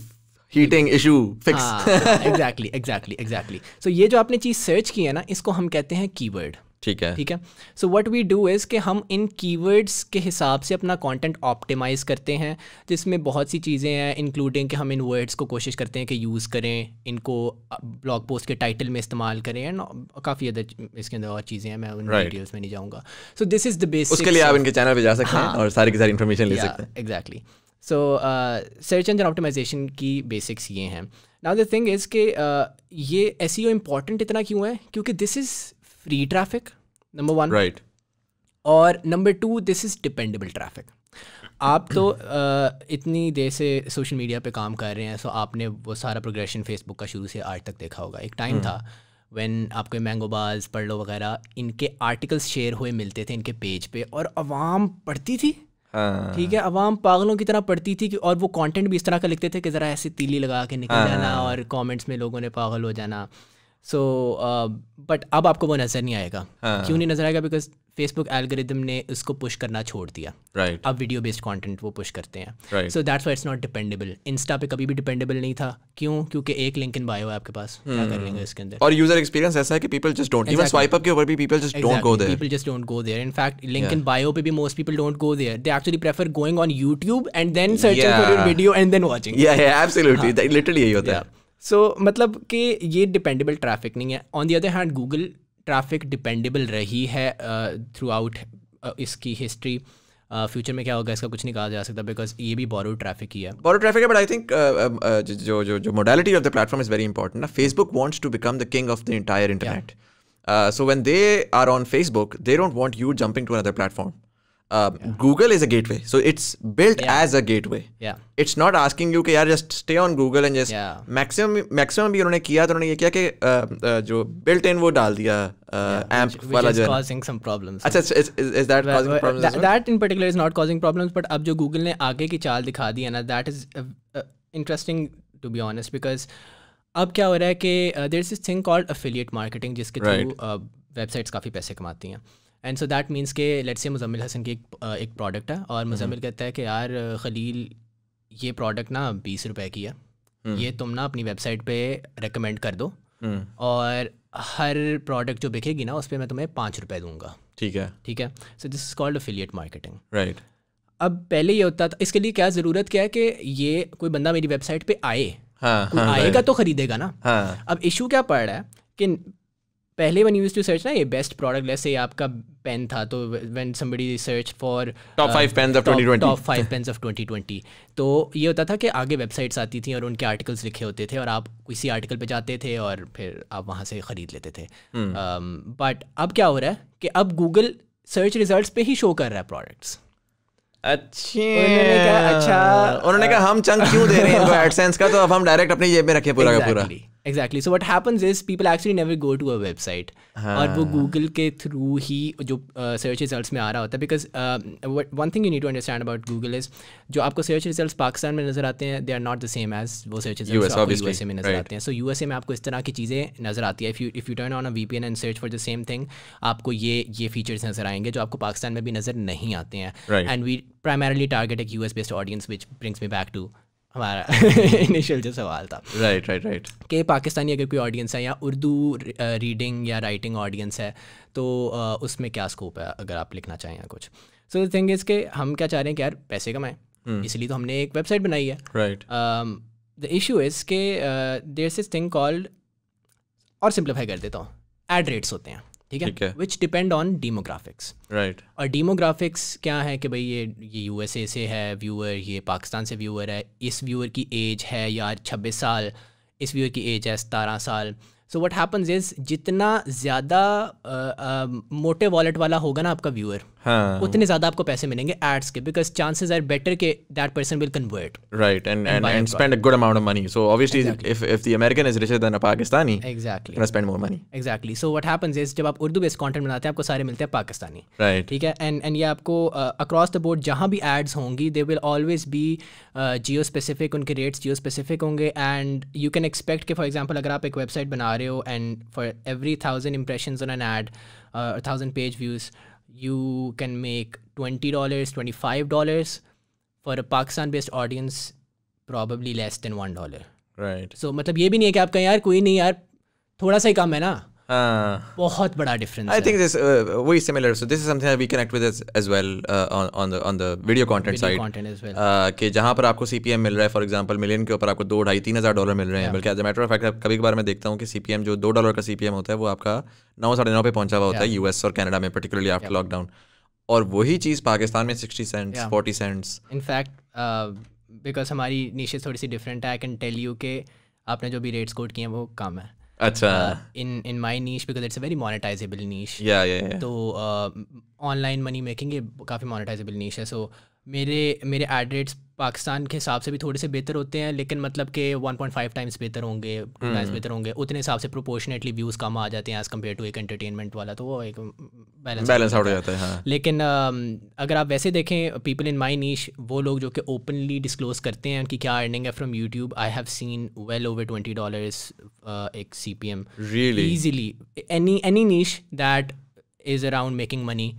heating issue fix exactly exactly exactly so ये जो आपने चीज़ सर्च की है ना इसको हम कहते हैं कीवर्ड ठीक है ठीक है so what we do is कि हम इन कीवर्ड्स के हिसाब से अपना कंटेंट ऑप्टिमाइज करते हैं जिसमें बहुत सी चीज़ें हैं इंक्लूडिंग कि हम इन वर्ड्स को कोशिश करते हैं कि यूज़ करें इनको ब्लॉग पोस्ट के टाइटल में इस्तेमाल करें एंड काफ़ी अदर इसके अंदर और चीज़ें हैं मैं उन डिटेल्स right. में नहीं जाऊँगा so this is the basic उसके लिए आप इनके चैनल पर जा सकते हैं हाँ। और सारी की सारी इन्फॉर्मेशन ले सकते हैं exactly exactly. So search engine optimization की बेसिक्स ये हैं नाउ द थिंग इज़ के ये ऐसी इम्पॉर्टेंट e इतना क्यों है क्योंकि this is free traffic number one right और number two this is dependable traffic आप तो uh, इतनी देर से सोशल मीडिया पे काम कर रहे हैं सो आपने वो सारा प्रोग्रेशन फेसबुक का शुरू से आज तक देखा होगा एक टाइम hmm. था वैन आपके मैंगोबाज पढ़ लो वगैरह इनके आर्टिकल्स शेयर हुए मिलते थे इनके पेज पे और आवाम पढ़ती थी ठीक हाँ। है अवाम पागलों की तरह पढ़ती थी कि और वो कंटेंट भी इस तरह का लिखते थे कि ज़रा ऐसे तीली लगा के निकल हाँ। जाना और कमेंट्स में लोगों ने पागल हो जाना सो बट uh, अब आपको वो नज़र नहीं आएगा हाँ। क्यों नहीं नज़र आएगा बिकॉज फेसबुक एल्गोरिदम ने उसको पुश करना छोड़ दिया राइट अब वीडियो बेस्ड कंटेंट वो पुश करते हैं so that's why it's not dependable Insta पे कभी भी डिपेंडेबल नहीं था क्यों क्योंकि एक लिंक इन बायो है आपके पास क्या कर लेंगे hmm. इसके अंदर और यूजर एक्सपीरियंस ऐसा है कि people just don't swipe up के ऊपर भी people just don't go there people just link in bio पे भी most people don't go there they actually prefer going on YouTube and then searching for your video and then watching yeah yeah literally यही होता है सो so, मतलब कि ये dependable traffic नहीं है on the other hand Google traffic dependable रही है थ्रू uh, आउट uh, इसकी हिस्ट्री फ्यूचर uh, में क्या होगा इसका कुछ नहीं कहा जा सकता बिकॉज ये भी बोरो ट्रैफिक ही है बोरो ट्रैफिक है बट आई थिंक जो जो जो modality of the platform is very important Facebook wants to become the king of the entire internet so when they are on Facebook they don't want you jumping to another platform Google is a gateway so it's built as a gateway it's not asking you के यार just stay on Google and just maximum maximum भी उन्होंने किया तो उन्होंने ये किया कि um, uh, जो बिल्ट इन वो डाल दिया uh, चाल दिखा दी है that is interesting to be honest because अब क्या हो रहा है कि there is thing called affiliate marketing जिसके थ्रू वेबसाइट्स काफ़ी पैसे कमाती हैं एंड सो दैट मीन्स के लेट्स से मुजम्मिल हसन की एक एक प्रोडक्ट है और मुजम्मिल कहता है कि यार खलील ये प्रोडक्ट ना बीस रुपए की है हम्म। ये तुम ना अपनी वेबसाइट पे रिकमेंड कर दो हम्म। और हर प्रोडक्ट जो बिकेगी ना उस पर मैं तुम्हें पाँच रुपये दूंगा ठीक है ठीक है so this is called affiliate marketing right अब पहले ये होता था इसके लिए क्या ज़रूरत क्या है कि ये कोई बंदा मेरी वेबसाइट पे आए हाँ, हाँ, आएगा तो खरीदेगा ना हाँ, अब इशू क्या पड़ रहा है कि पहले वन यूज टू सर्च ना ये बेस्ट प्रोडक्ट जैसे आपका पेन था तो when somebody search for top five pen of twenty top five pens of 2020 तो ये होता था कि आगे वेबसाइट्स आती थी और उनके आर्टिकल्स लिखे होते थे और आप किसी आर्टिकल पे जाते थे और फिर आप वहाँ से ख़रीद लेते थे बट हम्म। hmm. um, अब क्या हो रहा है कि अब गूगल सर्च रिजल्ट पे ही शो कर रहा है प्रोडक्ट्स अच्छा उन्होंने कहा uh, हम चंक क्यों दे रहे हैं [LAUGHS] का तो अब हम डायरेक्ट अपनी जेब में रखे पूरा का पूरा exactly so what happens is people actually never go to a website और वो गूगल के थ्रू ही जो सर्च uh, रिजल्ट में आ रहा होता है because one thing you need to understand about Google is जो आपको सर्च रिजल्ट पाकिस्तान में नजर आते हैं they are not the same as वो सर्च रिजल्ट यूएसए में नजर right. आते हैं सो यू एस ए में आपको इस तरह की चीज़ें नजर आती है if you if you turn on a V P N and search for the same thing आपको ये ये फीचर्स नजर आएंगे जो आपको पाकिस्तान में भी नजर नहीं आते हैं एंड वी प्राइमरली टारगेट एक U S based audience which brings me back to हमारा इनिशियल [LAUGHS] जो सवाल था राइट राइट राइट कि पाकिस्तानी अगर कोई ऑडियंस है या उर्दू रीडिंग या राइटिंग ऑडियंस है तो उसमें क्या स्कोप है अगर आप लिखना चाहें या कुछ सो थिंग इज़ के हम क्या चाह रहे हैं कि यार पैसे कमाएं hmm. इसलिए तो हमने एक वेबसाइट बनाई है राइट द इशू इज़ के देर इज थिंग कॉल्ड और सिंप्लीफाई कर देता हूँ एड रेट्स होते हैं ठीक है which depend on demographics right और डीमोग्राफिक्स क्या है कि भाई ये ये यूएसए से है व्यूअर ये पाकिस्तान से व्यूअर है इस व्यूअर की एज है या छब्बीस साल इस व्यूअर की एज है सतारह साल सो वट हैपन्स इज जितना ज़्यादा मोटे वॉलेट वाला होगा ना आपका व्यूअर हाँ। उतने ज्यादा आपको पैसे मिलेंगे एड्स के बिकॉज चांसेस आर बेटर के that person will convert right and and and spend a good amount of money so obviously if if the American is richer than a Pakistani exactly spend more money exactly so what happens is जब आप Urdu based content बनाते हैं आपको सारे मिलते हैं Pakistani right ठीक है एंड एंड ये आपको अक्रॉस द बोर्ड जहां भी एड्स होंगी they will always be geo specific उनके रेट्स जियो स्पेसिफिक होंगे एंड यू कैन एक्सपेक्ट के फॉर एग्जाम्पल अगर आप एक वेबसाइट बना रहे हो and for every thousand impression on an ad thousand page views you can make $20, $25 for a Pakistan based audience, probably less than $1. Right. So, मतलब ये भी नहीं है कि आप कहें यार कोई नहीं यार थोड़ा सा ही कम है ना हाँ। बहुत बड़ा डिफरेंस आई थिंक दिस वही similar so this is something we connect with this as well on the on the video content side कि जहां पर आपको सीपीएम मिल रहा है फॉर एग्जांपल मिलियन के ऊपर आपको दो ढाई तीन हज़ार डॉलर मिल रहे हैं बल्कि as a matter of fact कभी कभार मैं देखता हूँ कि सीपीएम जो दो डॉलर का सीपीएम होता है वो आपका नौ साढ़े नौ पे पहुंचा हुआ होता है यूएस और कनाडा में पर्टिकुलरली आफ्टर लॉकडाउन और वही चीज़ पाकिस्तान में sixty cents forty cents in fact because हमारी नीचे थोड़ी सी डिफरेंट है आई कैन टेल यू के आपने जो भी रेट्स कोट किए हैं वो कम है अच्छा in in my niche because it's a very monetizable niche या या तो ऑनलाइन मनी मेकिंग ये काफ़ी मोनेटाइजेबल नीश है सो so, मेरे मेरे एड रेट्स पाकिस्तान के हिसाब से भी थोड़े से बेहतर होते हैं लेकिन मतलब के 1.5 टाइम्स बेहतर होंगे टाइम्स हम्म। बेहतर होंगे उतने हिसाब से प्रोपोर्शनेटली व्यूज़ कम आ जाते हैं एज़ कम्पेयर टू एक एंटरटेनमेंट वाला तो वो एक बैलेंस बैलेंस आउट हो जाता है हाँ। लेकिन अगर आप वैसे देखें पीपल इन माई नीच वो लोग जो कि ओपनली डिस्क्लोज करते हैं उनकी क्या अर्निंग है from YouTube I have seen well over twenty dollar एक C P M really easily any any niche that is around making money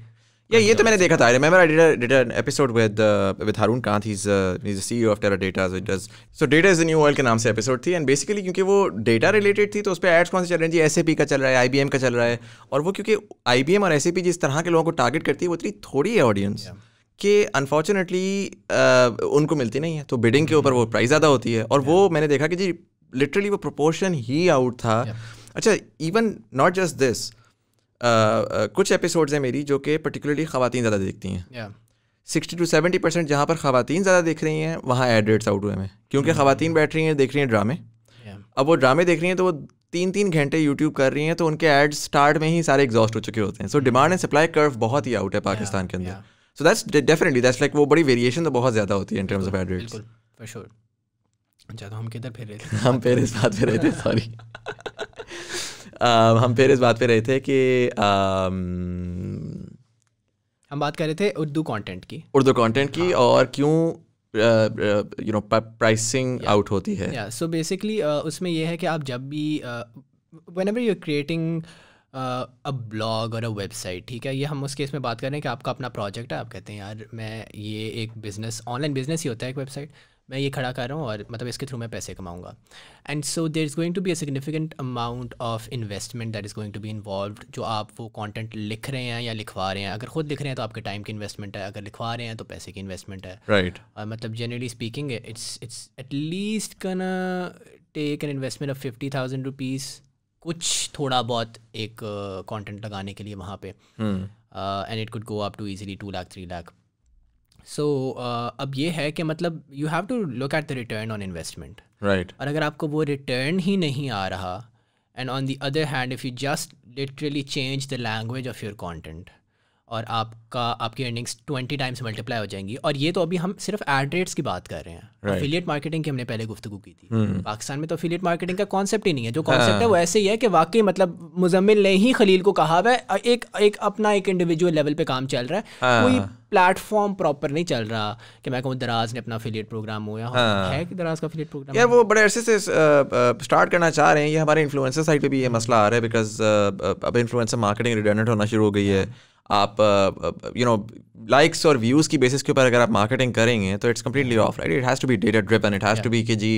Yeah, ये तो मैंने देखा था. I remember I did a, did an episode with uh, with Harun Kant. He's uh, he's the CEO of Teradata. So it does. So Data is the new oil के नाम से episode थी and basically क्योंकि वो data related थी तो उस पर एड्स कौन से चल रहे हैं जी एस का चल रहा है आई का चल रहा है और वो क्योंकि आई और एस जिस तरह के लोगों को टारगेट करती है वो इतनी थोड़ी है ऑडियंस yeah. कि अनफॉर्चुनेटली uh, उनको मिलती नहीं है तो बिडिंग के ऊपर mm-hmm. वो प्राइस ज़्यादा होती है और yeah. वो मैंने देखा कि जी लिटरली वो प्रोपोर्शन ही आउट था yeah. अच्छा इवन नॉट जस्ट दिस कुछ एपिसोड्स हैं मेरी जो कि पर्टिकुलरली खातन ज़्यादा देखती हैं सिक्सटी टू सेवेंटी परसेंट जहाँ पर खातन ज़्यादा देख रही हैं वहाँ एड रेट्स आउट हुए हैं क्योंकि hmm. खातन बैठ रही हैं देख रही हैं ड्रामे अब वो ड्रामे देख रही हैं तो वो तीन तीन घंटे यूट्यूब कर रही हैं तो उनके एड्स स्टार्ट में ही सारे एग्जॉस्ट हो चुके होते हैं so demand and supply curve बहुत ही आउट है पाकिस्तान के अंदर so that's definitely that's like वो बड़ी वेरिएशन तो बहुत ज़्यादा होती है in terms of ad rates अच्छा तो हम किधर फिर रहे थे हम फिर इस बात रहे थे सॉरी हम फिर इस बात पे रहे थे कि हम बात कर रहे थे उर्दू कंटेंट की उर्दू कंटेंट की हाँ. और क्यों यू नो प्राइसिंग आउट होती है सो बेसिकली so uh, उसमें यह है कि आप जब भी whenever you creating a blog और अ वेबसाइट ठीक है ये हम उस केस में बात कर रहे हैं कि आपका अपना प्रोजेक्ट है आप कहते हैं यार मैं ये एक बिज़नेस ऑनलाइन बिज़नेस ही होता है एक वेबसाइट मैं ये खड़ा कर रहा हूँ और मतलब इसके थ्रू मैं पैसे कमाऊँगा and so there is going to be a significant amount of investment that is going to be involve जो आप वो कॉन्टेंट लिख रहे हैं या लिखवा रहे हैं अगर खुद लिख रहे हैं तो आपके टाइम की इन्वेस्टमेंट है अगर लिखवा रहे हैं तो पैसे की इन्वेस्टमेंट है राइट right. और मतलब generally speaking it's it's at least can take an investment of fifty thousand rupees कुछ थोड़ा बहुत एक कॉन्टेंट uh, लगाने के लिए वहाँ पे and it could go up to easily two lakh three lakh so so, uh, अब ये है कि मतलब you have to look at the return on investment right और अगर आपको वो रिटर्न ही नहीं आ रहा and on the other hand if you just literally change the language of your content और आपका आपकी अर्निंग्स ट्वेंटी टाइम्स मल्टीप्लाई हो जाएंगी और ये तो अभी हम सिर्फ एड रेट्स की बात कर रहे हैं अफिलियट right. मार्केटिंग की हमने पहले गुफ्तु की थी hmm. पाकिस्तान में तो अफिलियट मार्केटिंग का कॉन्सेप्ट ही नहीं है जो कॉन्सेप्ट हाँ. है वो ऐसे ही है कि वाकई मतलब मुजम्मिल ने ही खलील को कहा है एक एक अपना एक इंडिविजुअल लेवल पे काम चल रहा है हाँ. कोई प्लेटफॉर्म प्रॉपर नहीं चल रहा कि मैं कहूँ दराज ने अपना अफिलियट प्रोग्राम हो या हाँ। है कि दराज का अफिलियट प्रोग्राम यार वो बड़े अरसे से स्टार्ट करना चाह रहे हैं ये हमारे इन्फ्लुएंसर साइड पे भी ये मसला आ रहा है बिकॉज अब इन्फ्लुएंसर मार्केटिंग रिटर्नेट होना शुरू हो गई है हाँ। आप यू नो लाइक्स और व्यूज़ की बेसिस के ऊपर अगर आप मार्केटिंग करेंगे तो it's completely off right it has to be data and it has to be कि जी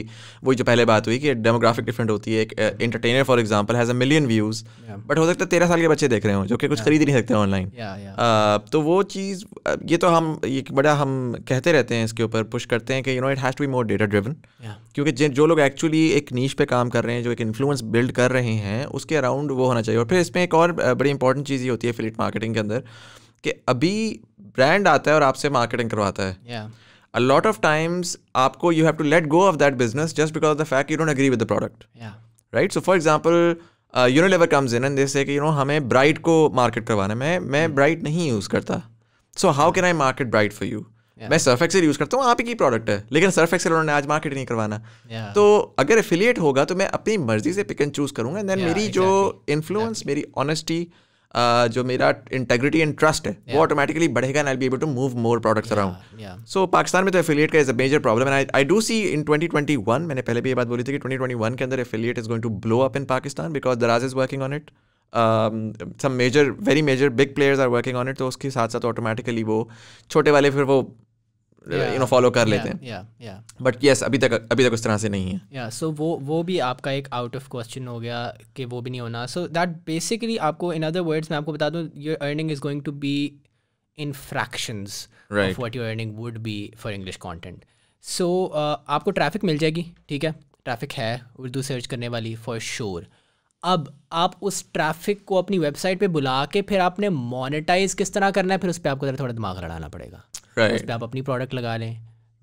वही जो पहले बात हुई कि डेमोग्राफिक डिफरेंट होती है एक entertainer for example has a million views but हो सकता है तेरह साल के बच्चे देख रहे हो जो कि कुछ yeah. खरीद नहीं सकते ऑनलाइन yeah, yeah. तो वो चीज़ ये तो हम ये बड़ा हम कहते रहते हैं इसके ऊपर पुश करते हैं कि you know it has to be more data driven क्योंकि जिन जो लोग एक्चुअली एक नीच पे काम कर रहे हैं जो एक इन्फ्लुएंस बिल्ड कर रहे हैं उसके अराउंड वो होना चाहिए और फिर इसमें एक और बड़ी इंपॉर्टेंट चीज़ ये होती है फिलिट मार्केटिंग के अंदर कि अभी ब्रांड आता है और आपसे मार्केटिंग करवाता है अ लॉट ऑफ टाइम्स आपको you have to let go of that business just because of the fact you don't agree with the product right so for example Unilever comes in and जैसे कि you know हमें Brite को market करवाना है मैं मैं Brite hmm. नहीं use करता so how can I market Brite for you मैं सर्फ एक्सेल यूज़ करता हूँ आप ही की प्रोडक्ट है लेकिन सर्फ एक्सेल उन्होंने आज मार्केट नहीं करवाना yeah. तो अगर एफिलिएट होगा तो मैं अपनी मर्जी से पिक एंड चूज़ करूंगा देन yeah, मेरी exactly. जो इन्फ्लुएंस yeah. मेरी ऑनेस्टी जो मेरा इंटेग्रिटी एंड ट्रस्ट है वो ऑटोमेटिकली बढ़ेगा and I be able to move more products around so Pakistan में तो एफिलिएट का is a major problem and I do see in 2021 मैंने पहले भी ये बात बोली थी कि 2021 के अंदर affiliate is going to blow up in Pakistan because Daraz is working on it some major very major big players are working on it तो उसके साथ साथ ऑटोमेटिकली वो छोटे वाले फिर वो यू नो फॉलो कर लेते हैं बट यस अभी तक अभी तक उस तरह से नहीं है या सो वो वो भी आपका एक आउट ऑफ क्वेश्चन हो गया कि वो भी नहीं होना सो दैट बेसिकली आपको इन अदर वर्ड्स मैं आपको बता दूं your earning is going to be in fractions of what your earning would be for English content so आपको ट्रैफिक मिल जाएगी ठीक है ट्रैफिक है उर्दू सर्च करने वाली फॉर श्योर sure. अब आप उस ट्रैफिक को अपनी वेबसाइट पे बुला के फिर आपने मोनेटाइज किस तरह करना है फिर उस पर आपको थोड़ा दिमाग लड़ाना पड़ेगा right. उस पर आप अपनी प्रोडक्ट लगा लें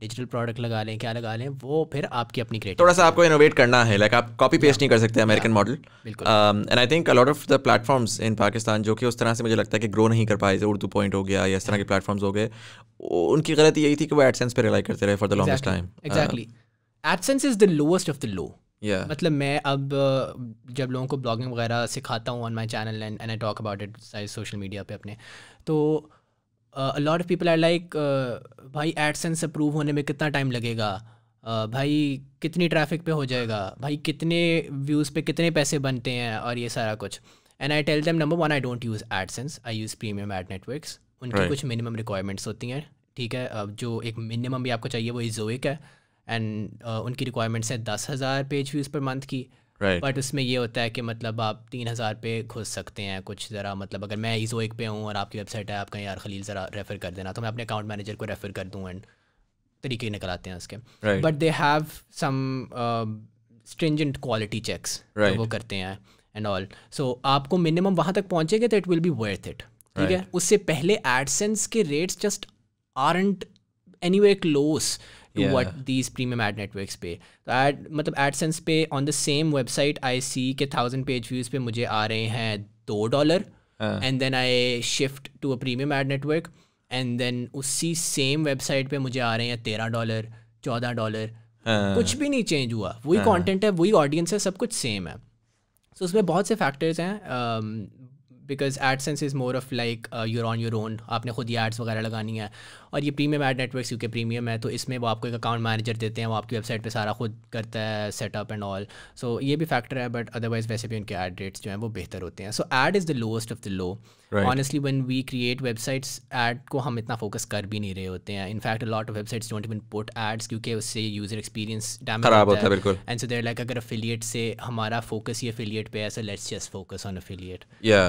डिजिटल प्रोडक्ट लगा लें क्या लगा लें वो फिर आपकी अपनी क्रिएट थोड़ा सा आपको इनोवेट करना है लाइक आप कॉपी पेस्ट नहीं कर सकते American model and I think a lot of the platforms in Pakistan जो कि उस तरह से मुझे लगता है कि ग्रो नहीं कर पाए उर्दू पॉइंट हो गया या इस तरह के प्लेटफॉर्म्स हो गए उनकी गलती यही थी कि वो एडसेंस पर रिलाई करते रहे for the longest time exactly AdSense is the lowest of the low Yeah. मतलब मैं अब uh, जब लोगों को ब्लॉगिंग वगैरह सिखाता हूँ on my channel and and I talk about it social media पे अपने तो lot of people are like भाई एडसेंस अप्रूव होने में कितना टाइम लगेगा uh, भाई कितनी ट्रैफिक पे हो जाएगा भाई कितने व्यूज़ पे कितने पैसे बनते हैं और ये सारा कुछ and I tell them number one I don't use AdSense I use premium ad networks उनकी right. कुछ मिनिमम रिक्वायरमेंट्स होती हैं ठीक है अब जो एक मिनिमम भी आपको चाहिए वो इजोविक है एंड uh, उनकी रिक्वायरमेंट्स हैं दस हज़ार पेज व्यूज़ पर मंथ की राइट बट उसमें ये होता है कि मतलब आप तीन हज़ार पे घुस सकते हैं कुछ ज़रा मतलब अगर मैं ईज़ो एक पे हूँ और आपकी वेबसाइट है आपका यार खलील ज़रा रेफ़र कर देना तो मैं अपने अकाउंट मैनेजर को रेफ़र कर दूँ एंड तरीके निकल आते हैं उसके but they have some stringent quality checks वो करते हैं एंड ऑल सो आपको मिनिमम वहाँ तक पहुँचेंगे तो it will be worth it ठीक है उससे पहले एडसेंस के rates just are and anyway close to what these premium ad networks तो मतलब पे तो एड मतलब एडसेंस पे on the same website I see के थाउजेंड पेज व्यूज पे मुझे आ रहे हैं दो dollar and then I shift to a premium ad network and then उसी सेम वेबसाइट पे मुझे आ रहे हैं तेरह डॉलर चौदह डॉलर हाँ। कुछ भी नहीं चेंज हुआ वही कॉन्टेंट हाँ। है वही ऑडियंस है सब कुछ सेम है सो उसमें बहुत से फैक्टर्स हैं because AdSense is more of like your on your own आपने खुद ही एड्स वगैरह लगानी है और ये प्रीमियम एड नेटवर्क यू के प्रीमियम है तो इसमें वो आपको एक अकाउंट मैनेजर देते हैं वो आपकी वेबसाइट पर सारा खुद करता है सेटअप एंड ऑल सो ये भी फैक्टर है बट अदरवाइज वैसे भी उनके एड रेट्स जो हैं वो बेहतर होते हैं so ad is the lowest of the low honestly when we create websites ad को हम इतना फोकस कर भी नहीं रहे होते हैं in fact lot of websites don't even put ads क्योंकि उससे यूजर एक्सपीरियंस डैमेज होता है बिल्कुल एंड सो देयर लाइक अगर अफिलिएट से हमारा फोकस ही अफिलिएट पे है so let's just focus on affiliate या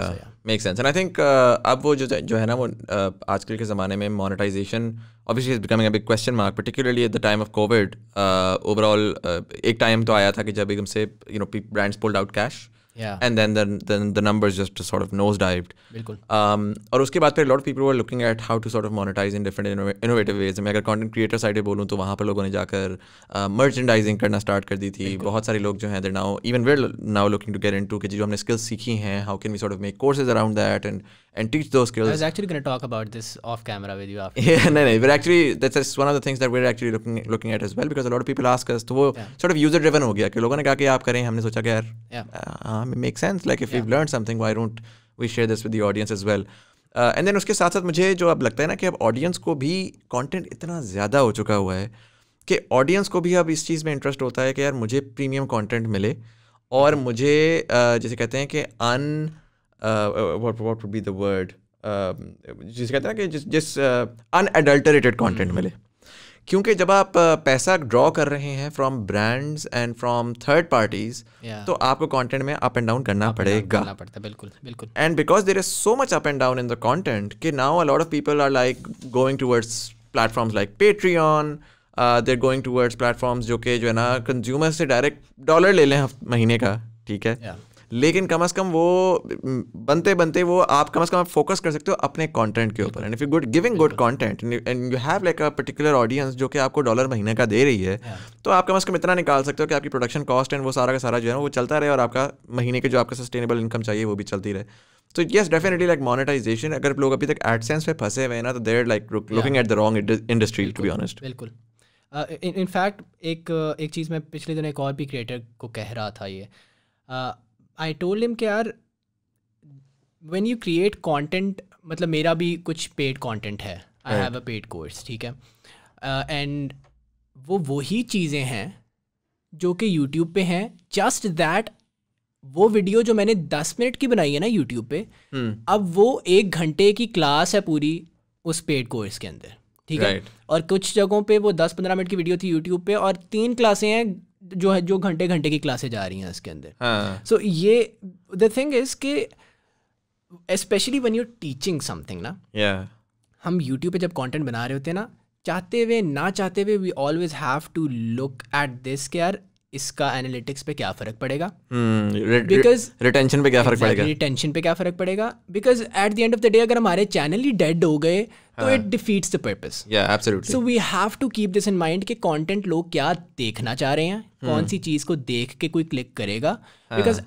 make sense and I think अब वो जो जो है ना वो uh, आजकल के ज़माने में monetization question obviously it's becoming a big question mark, particularly at the time of COVID. Uh, overall, uh, एक time तो आया था कि जब you know brands pulled out cash yeah and then the then the numbers just sort of nosedived बिल्कुल um और उसके बाद a lot of people were looking at how to sort of monetize in different innovative ways मैं अगर content creator side पे बोलूँ तो वहाँ पर लोगों ने जाकर uh, merchandising करना start कर दी थी बहुत सारे लोग जो हैं they're now even we're now looking to get into कि जो हमने skills सीखी हैं how can we sort of make courses around that and and teach those skills. I was actually going to talk about this off camera with you after. [LAUGHS] Yeah, no, no. But actually, that's, that's one of the things that we're actually looking looking at as well because a lot of people ask us. तो वो yeah. sort of user driven हो गया कि लोगों ने हाँ make sense like if you learn something why don't we share this with the audience as well and then उसके साथ साथ मुझे जो अब लगता है ना कि अब ऑडियंस को भी कॉन्टेंट इतना ज़्यादा हो चुका हुआ है कि ऑडियंस को भी अब इस चीज़ में इंटरेस्ट होता है कि यार मुझे प्रीमियम कॉन्टेंट मिले और मुझे uh, जैसे कहते हैं कि um what what would be the word जिसे कहते हैं ना कि जिस जिस अनएडल्टरेटेड uh, कंटेंट mm-hmm. मिले क्योंकि जब आप पैसा ड्रॉ कर रहे हैं from brands and from third parties तो आपको कंटेंट में अप एंड डाउन करना पड़ेगा करना पड़ता बिल्कुल बिल्कुल and because there is so much up and down in the content कि now a lot of people are like going towards platforms like Patreon they're going towards platforms जो कि जो है ना कंज्यूमर से डायरेक्ट डॉलर ले लें महीने का ठीक है लेकिन कम अज़ कम वो बनते बनते वो आप कम अज़ कम आप फोकस कर सकते हो अपने कॉन्टेंट के ऊपर and if you good giving good content and you have like a particular audience जो कि आपको डॉलर महीने का दे रही है तो आप कम अज़ कम इतना निकाल सकते हो कि आपकी प्रोडक्शन कॉस्ट एंड वो सारा का सारा जो है वो चलता रहे और आपका महीने के जो आपका सस्टेनेबल इनकम चाहिए वो भी चलती रहे तो येस डेफिनेटली लाइक मोनेटाइजेशन अगर लोग अभी तक एडसेंस पे फंसे हुए हैं ना तो they're like looking at the wrong industry to be honest बिल्कुल इनफैक्ट uh, एक एक चीज़ मैं पिछले दिन एक और भी क्रिएटर को कह रहा था ये आई टोल्ड हिम कि यार व्हेन यू क्रिएट कंटेंट मतलब मेरा भी कुछ पेड कंटेंट है I have a paid course ठीक है एंड uh, वो वही चीज़ें हैं जो कि यूट्यूब पे हैं जस्ट दैट वो वीडियो जो मैंने दस मिनट की बनाई है ना यूट्यूब पे hmm. अब वो एक घंटे की क्लास है पूरी उस पेड कोर्स के अंदर ठीक right. है और कुछ जगहों पे वो दस पंद्रह मिनट की वीडियो थी यूट्यूब पे और तीन क्लासें हैं जो है जो घंटे घंटे की क्लासेज आ रही हैं इसके अंदर सो हाँ। ये द थिंग इज के specially when you teaching something ना हम यूट्यूब पे जब कंटेंट बना रहे होते हैं ना चाहते हुए ना चाहते हुए we always have to look at this के यार इसका एनालिटिक्स पे क्या फर्क पड़ेगा बिकॉज hmm, रिटेंशन पे क्या फर्क exactly, पड़ेगा रिटेंशन पे क्या फर्क पड़ेगा because at the end of the day अगर हमारे चैनल ही डेड हो गए तो it defeats the purpose so we have to keep this in mind कि कंटेंट लोग क्या देखना चाह रहे हैं hmm. कौन सी चीज को देख के कोई क्लिक करेगा because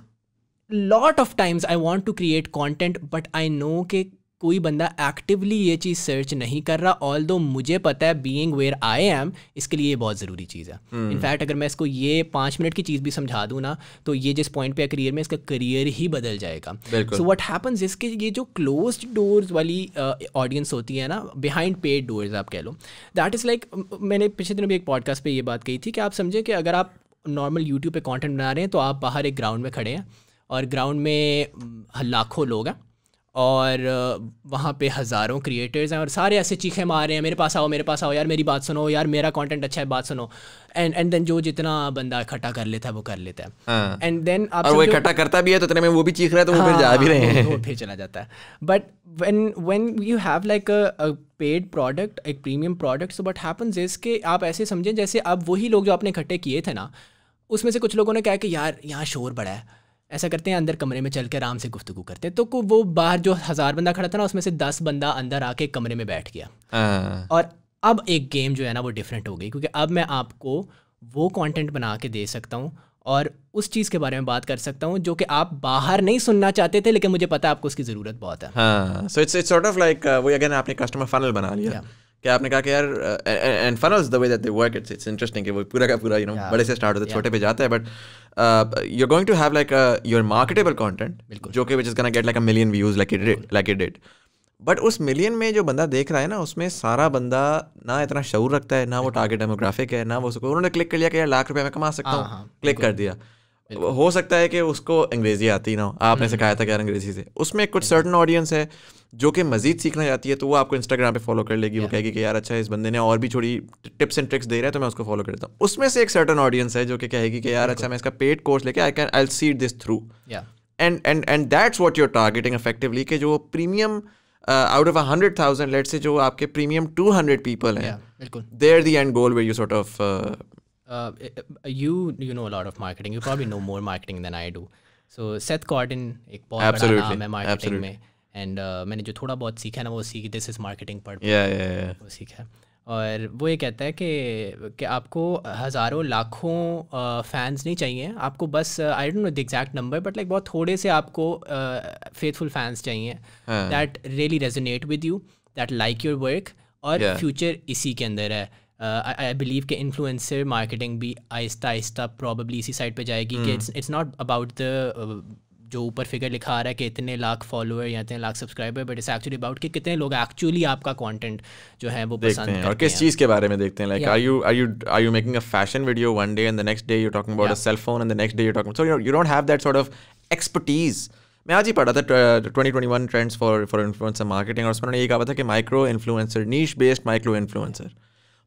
lot of times I want to create content but I know के कोई बंदा एक्टिवली ये चीज़ सर्च नहीं कर रहा ऑल दो मुझे पता है बीइंग वेयर आई एम इसके लिए ये बहुत ज़रूरी चीज़ है इनफैक्ट हम्म। hmm. अगर मैं इसको ये पाँच मिनट की चीज़ भी समझा दूँ ना तो ये जिस पॉइंट पे करियर में इसका करियर ही बदल जाएगा सो वट हैपन्स इसके ये जो क्लोज डोर्स वाली ऑडियंस uh, होती है ना बिहाइंड पेड डोर्स आप कह लो दैट इज़ लाइक मैंने पिछले दिनों भी एक पॉडकास्ट पर यह बात कही थी कि आप समझें कि अगर आप नॉर्मल यूट्यूब पर कॉन्टेंट बना रहे हैं तो आप बाहर एक ग्राउंड में खड़े हैं और ग्राउंड में लाखों लोग हैं और वहाँ पे हज़ारों क्रिएटर्स हैं और सारे ऐसे चीखें मार रहे हैं मेरे पास आओ मेरे पास आओ यार मेरी बात सुनो यार मेरा कंटेंट अच्छा है बात सुनो एंड एंड देन जो जितना बंदा इकट्ठा कर लेता है वो कर लेता है एंड हाँ। देन आप और वो इकट्ठा करता भी है तो इतने में वो भी चीख रहा है तो वो फिर जा हाँ, भी रहे हैं वो फिर चला जाता है but when when you have like a, a paid एक premium product so but happens is के आप ऐसे समझें जैसे आप वही लोग जो आपने इकट्ठे किए थे ना उसमें से कुछ लोगों ने कहा कि यार यहाँ शोर बड़ा है ऐसा करते हैं अंदर कमरे में चल के आराम से गुफ्तु करते हैं तो को वो बाहर जो हज़ार बंदा खड़ा था ना उसमें से दस बंदा अंदर आके कमरे में बैठ गया हाँ। और अब एक गेम जो है ना वो डिफरेंट हो गई क्योंकि अब मैं आपको वो कंटेंट बना के दे सकता हूँ और उस चीज़ के बारे में बात कर सकता हूँ जो कि आप बाहर नहीं सुनना चाहते थे लेकिन मुझे पता है आपको उसकी ज़रूरत बहुत है so it's it's sort of like वो अगेन आपने कस्टमर फनल बना लिया yeah. क्या आपने कहा कि यार and funnels the way that they work it's it's interesting कि वो पूरा का पूरा यू नो बड़े से स्टार्ट होते हैं छोटे पे जाते हैं but you are going to have like your marketable content जो कि which is gonna get like a million views like it like it did but उस मिलियन में जो बंदा देख रहा है ना उसमें सारा बंदा ना इतना शौर रखता है ना वो टारगेट डेमोग्राफिक है ना वो उसको उन्होंने क्लिक कर लिया कि यार लाख रुपये में कमा सकता हाँ, हूँ क्लिक हाँ, कर दिया हो सकता है कि उसको अंग्रेजी आती ना हो आपने हम्म। सिखाया था क्या अंग्रेजी से उसमें कुछ सर्टन ऑडियंस है जो कि मजीद सीखना चाहती है तो वो आपको इंस्टाग्राम पे फॉलो कर लेगी वो कहेगी कि यार अच्छा इस बंदे ने और भी छोड़ी टिप्स एंड ट्रिक्स दे रहा है तो मैं उसको फॉलो करता हूँ उसमें से एक सर्टन ऑडियंस है जो कि कहेगी कि यार अच्छा मैं इसका पेड कोर्स लेके I can I see this through and and and that's what you're targeting effectively कि जो premium out of hundred thousand let say जो आपके प्रीमियम टू हंड्रेड पीपल हैं they're the end goal way you sort of uh, you you know a lot of marketing. You probably know more marketing than I do. So Seth Godin एक बहुत Absolutely. बड़ा नाम है Absolutely. में And uh, मैंने जो थोड़ा बहुत सीखा ना वो सीख part. Yeah, yeah, yeah. वो सीखा और वो ये कहता है कि कि आपको हज़ारों लाखों फैंस uh, नहीं चाहिए आपको बस I don't know the exact number but like बहुत थोड़े से आपको फेथफुल uh, फैंस चाहिए that really resonate with you that like your work और फ्यूचर इसी के अंदर है आई uh, बिलीव के इन्फ्लुएंसर मार्केटिंग भी आहिस्ता आहिस्ता प्रॉबली इसी साइड पे जाएगी कि it's it's not about the जो ऊपर फिगर लिखा आ रहा है कि इतने लाख फॉलोअर या इतने lakh subscriber but it's actually about कि कितने लोग एक्चुअली आपका कंटेंट जो है वो पसंद हैं और किस चीज के बारे में देखते हैं like are you are you are you making a fashion video one day and the next day you talking about a cell phone and the next day you talking so you don't have that sort of expertise मैं आज ही पढ़ा था twenty twenty one trends for for influencer marketing और उसमें ये कहा था कि micro influencer niche based micro influencer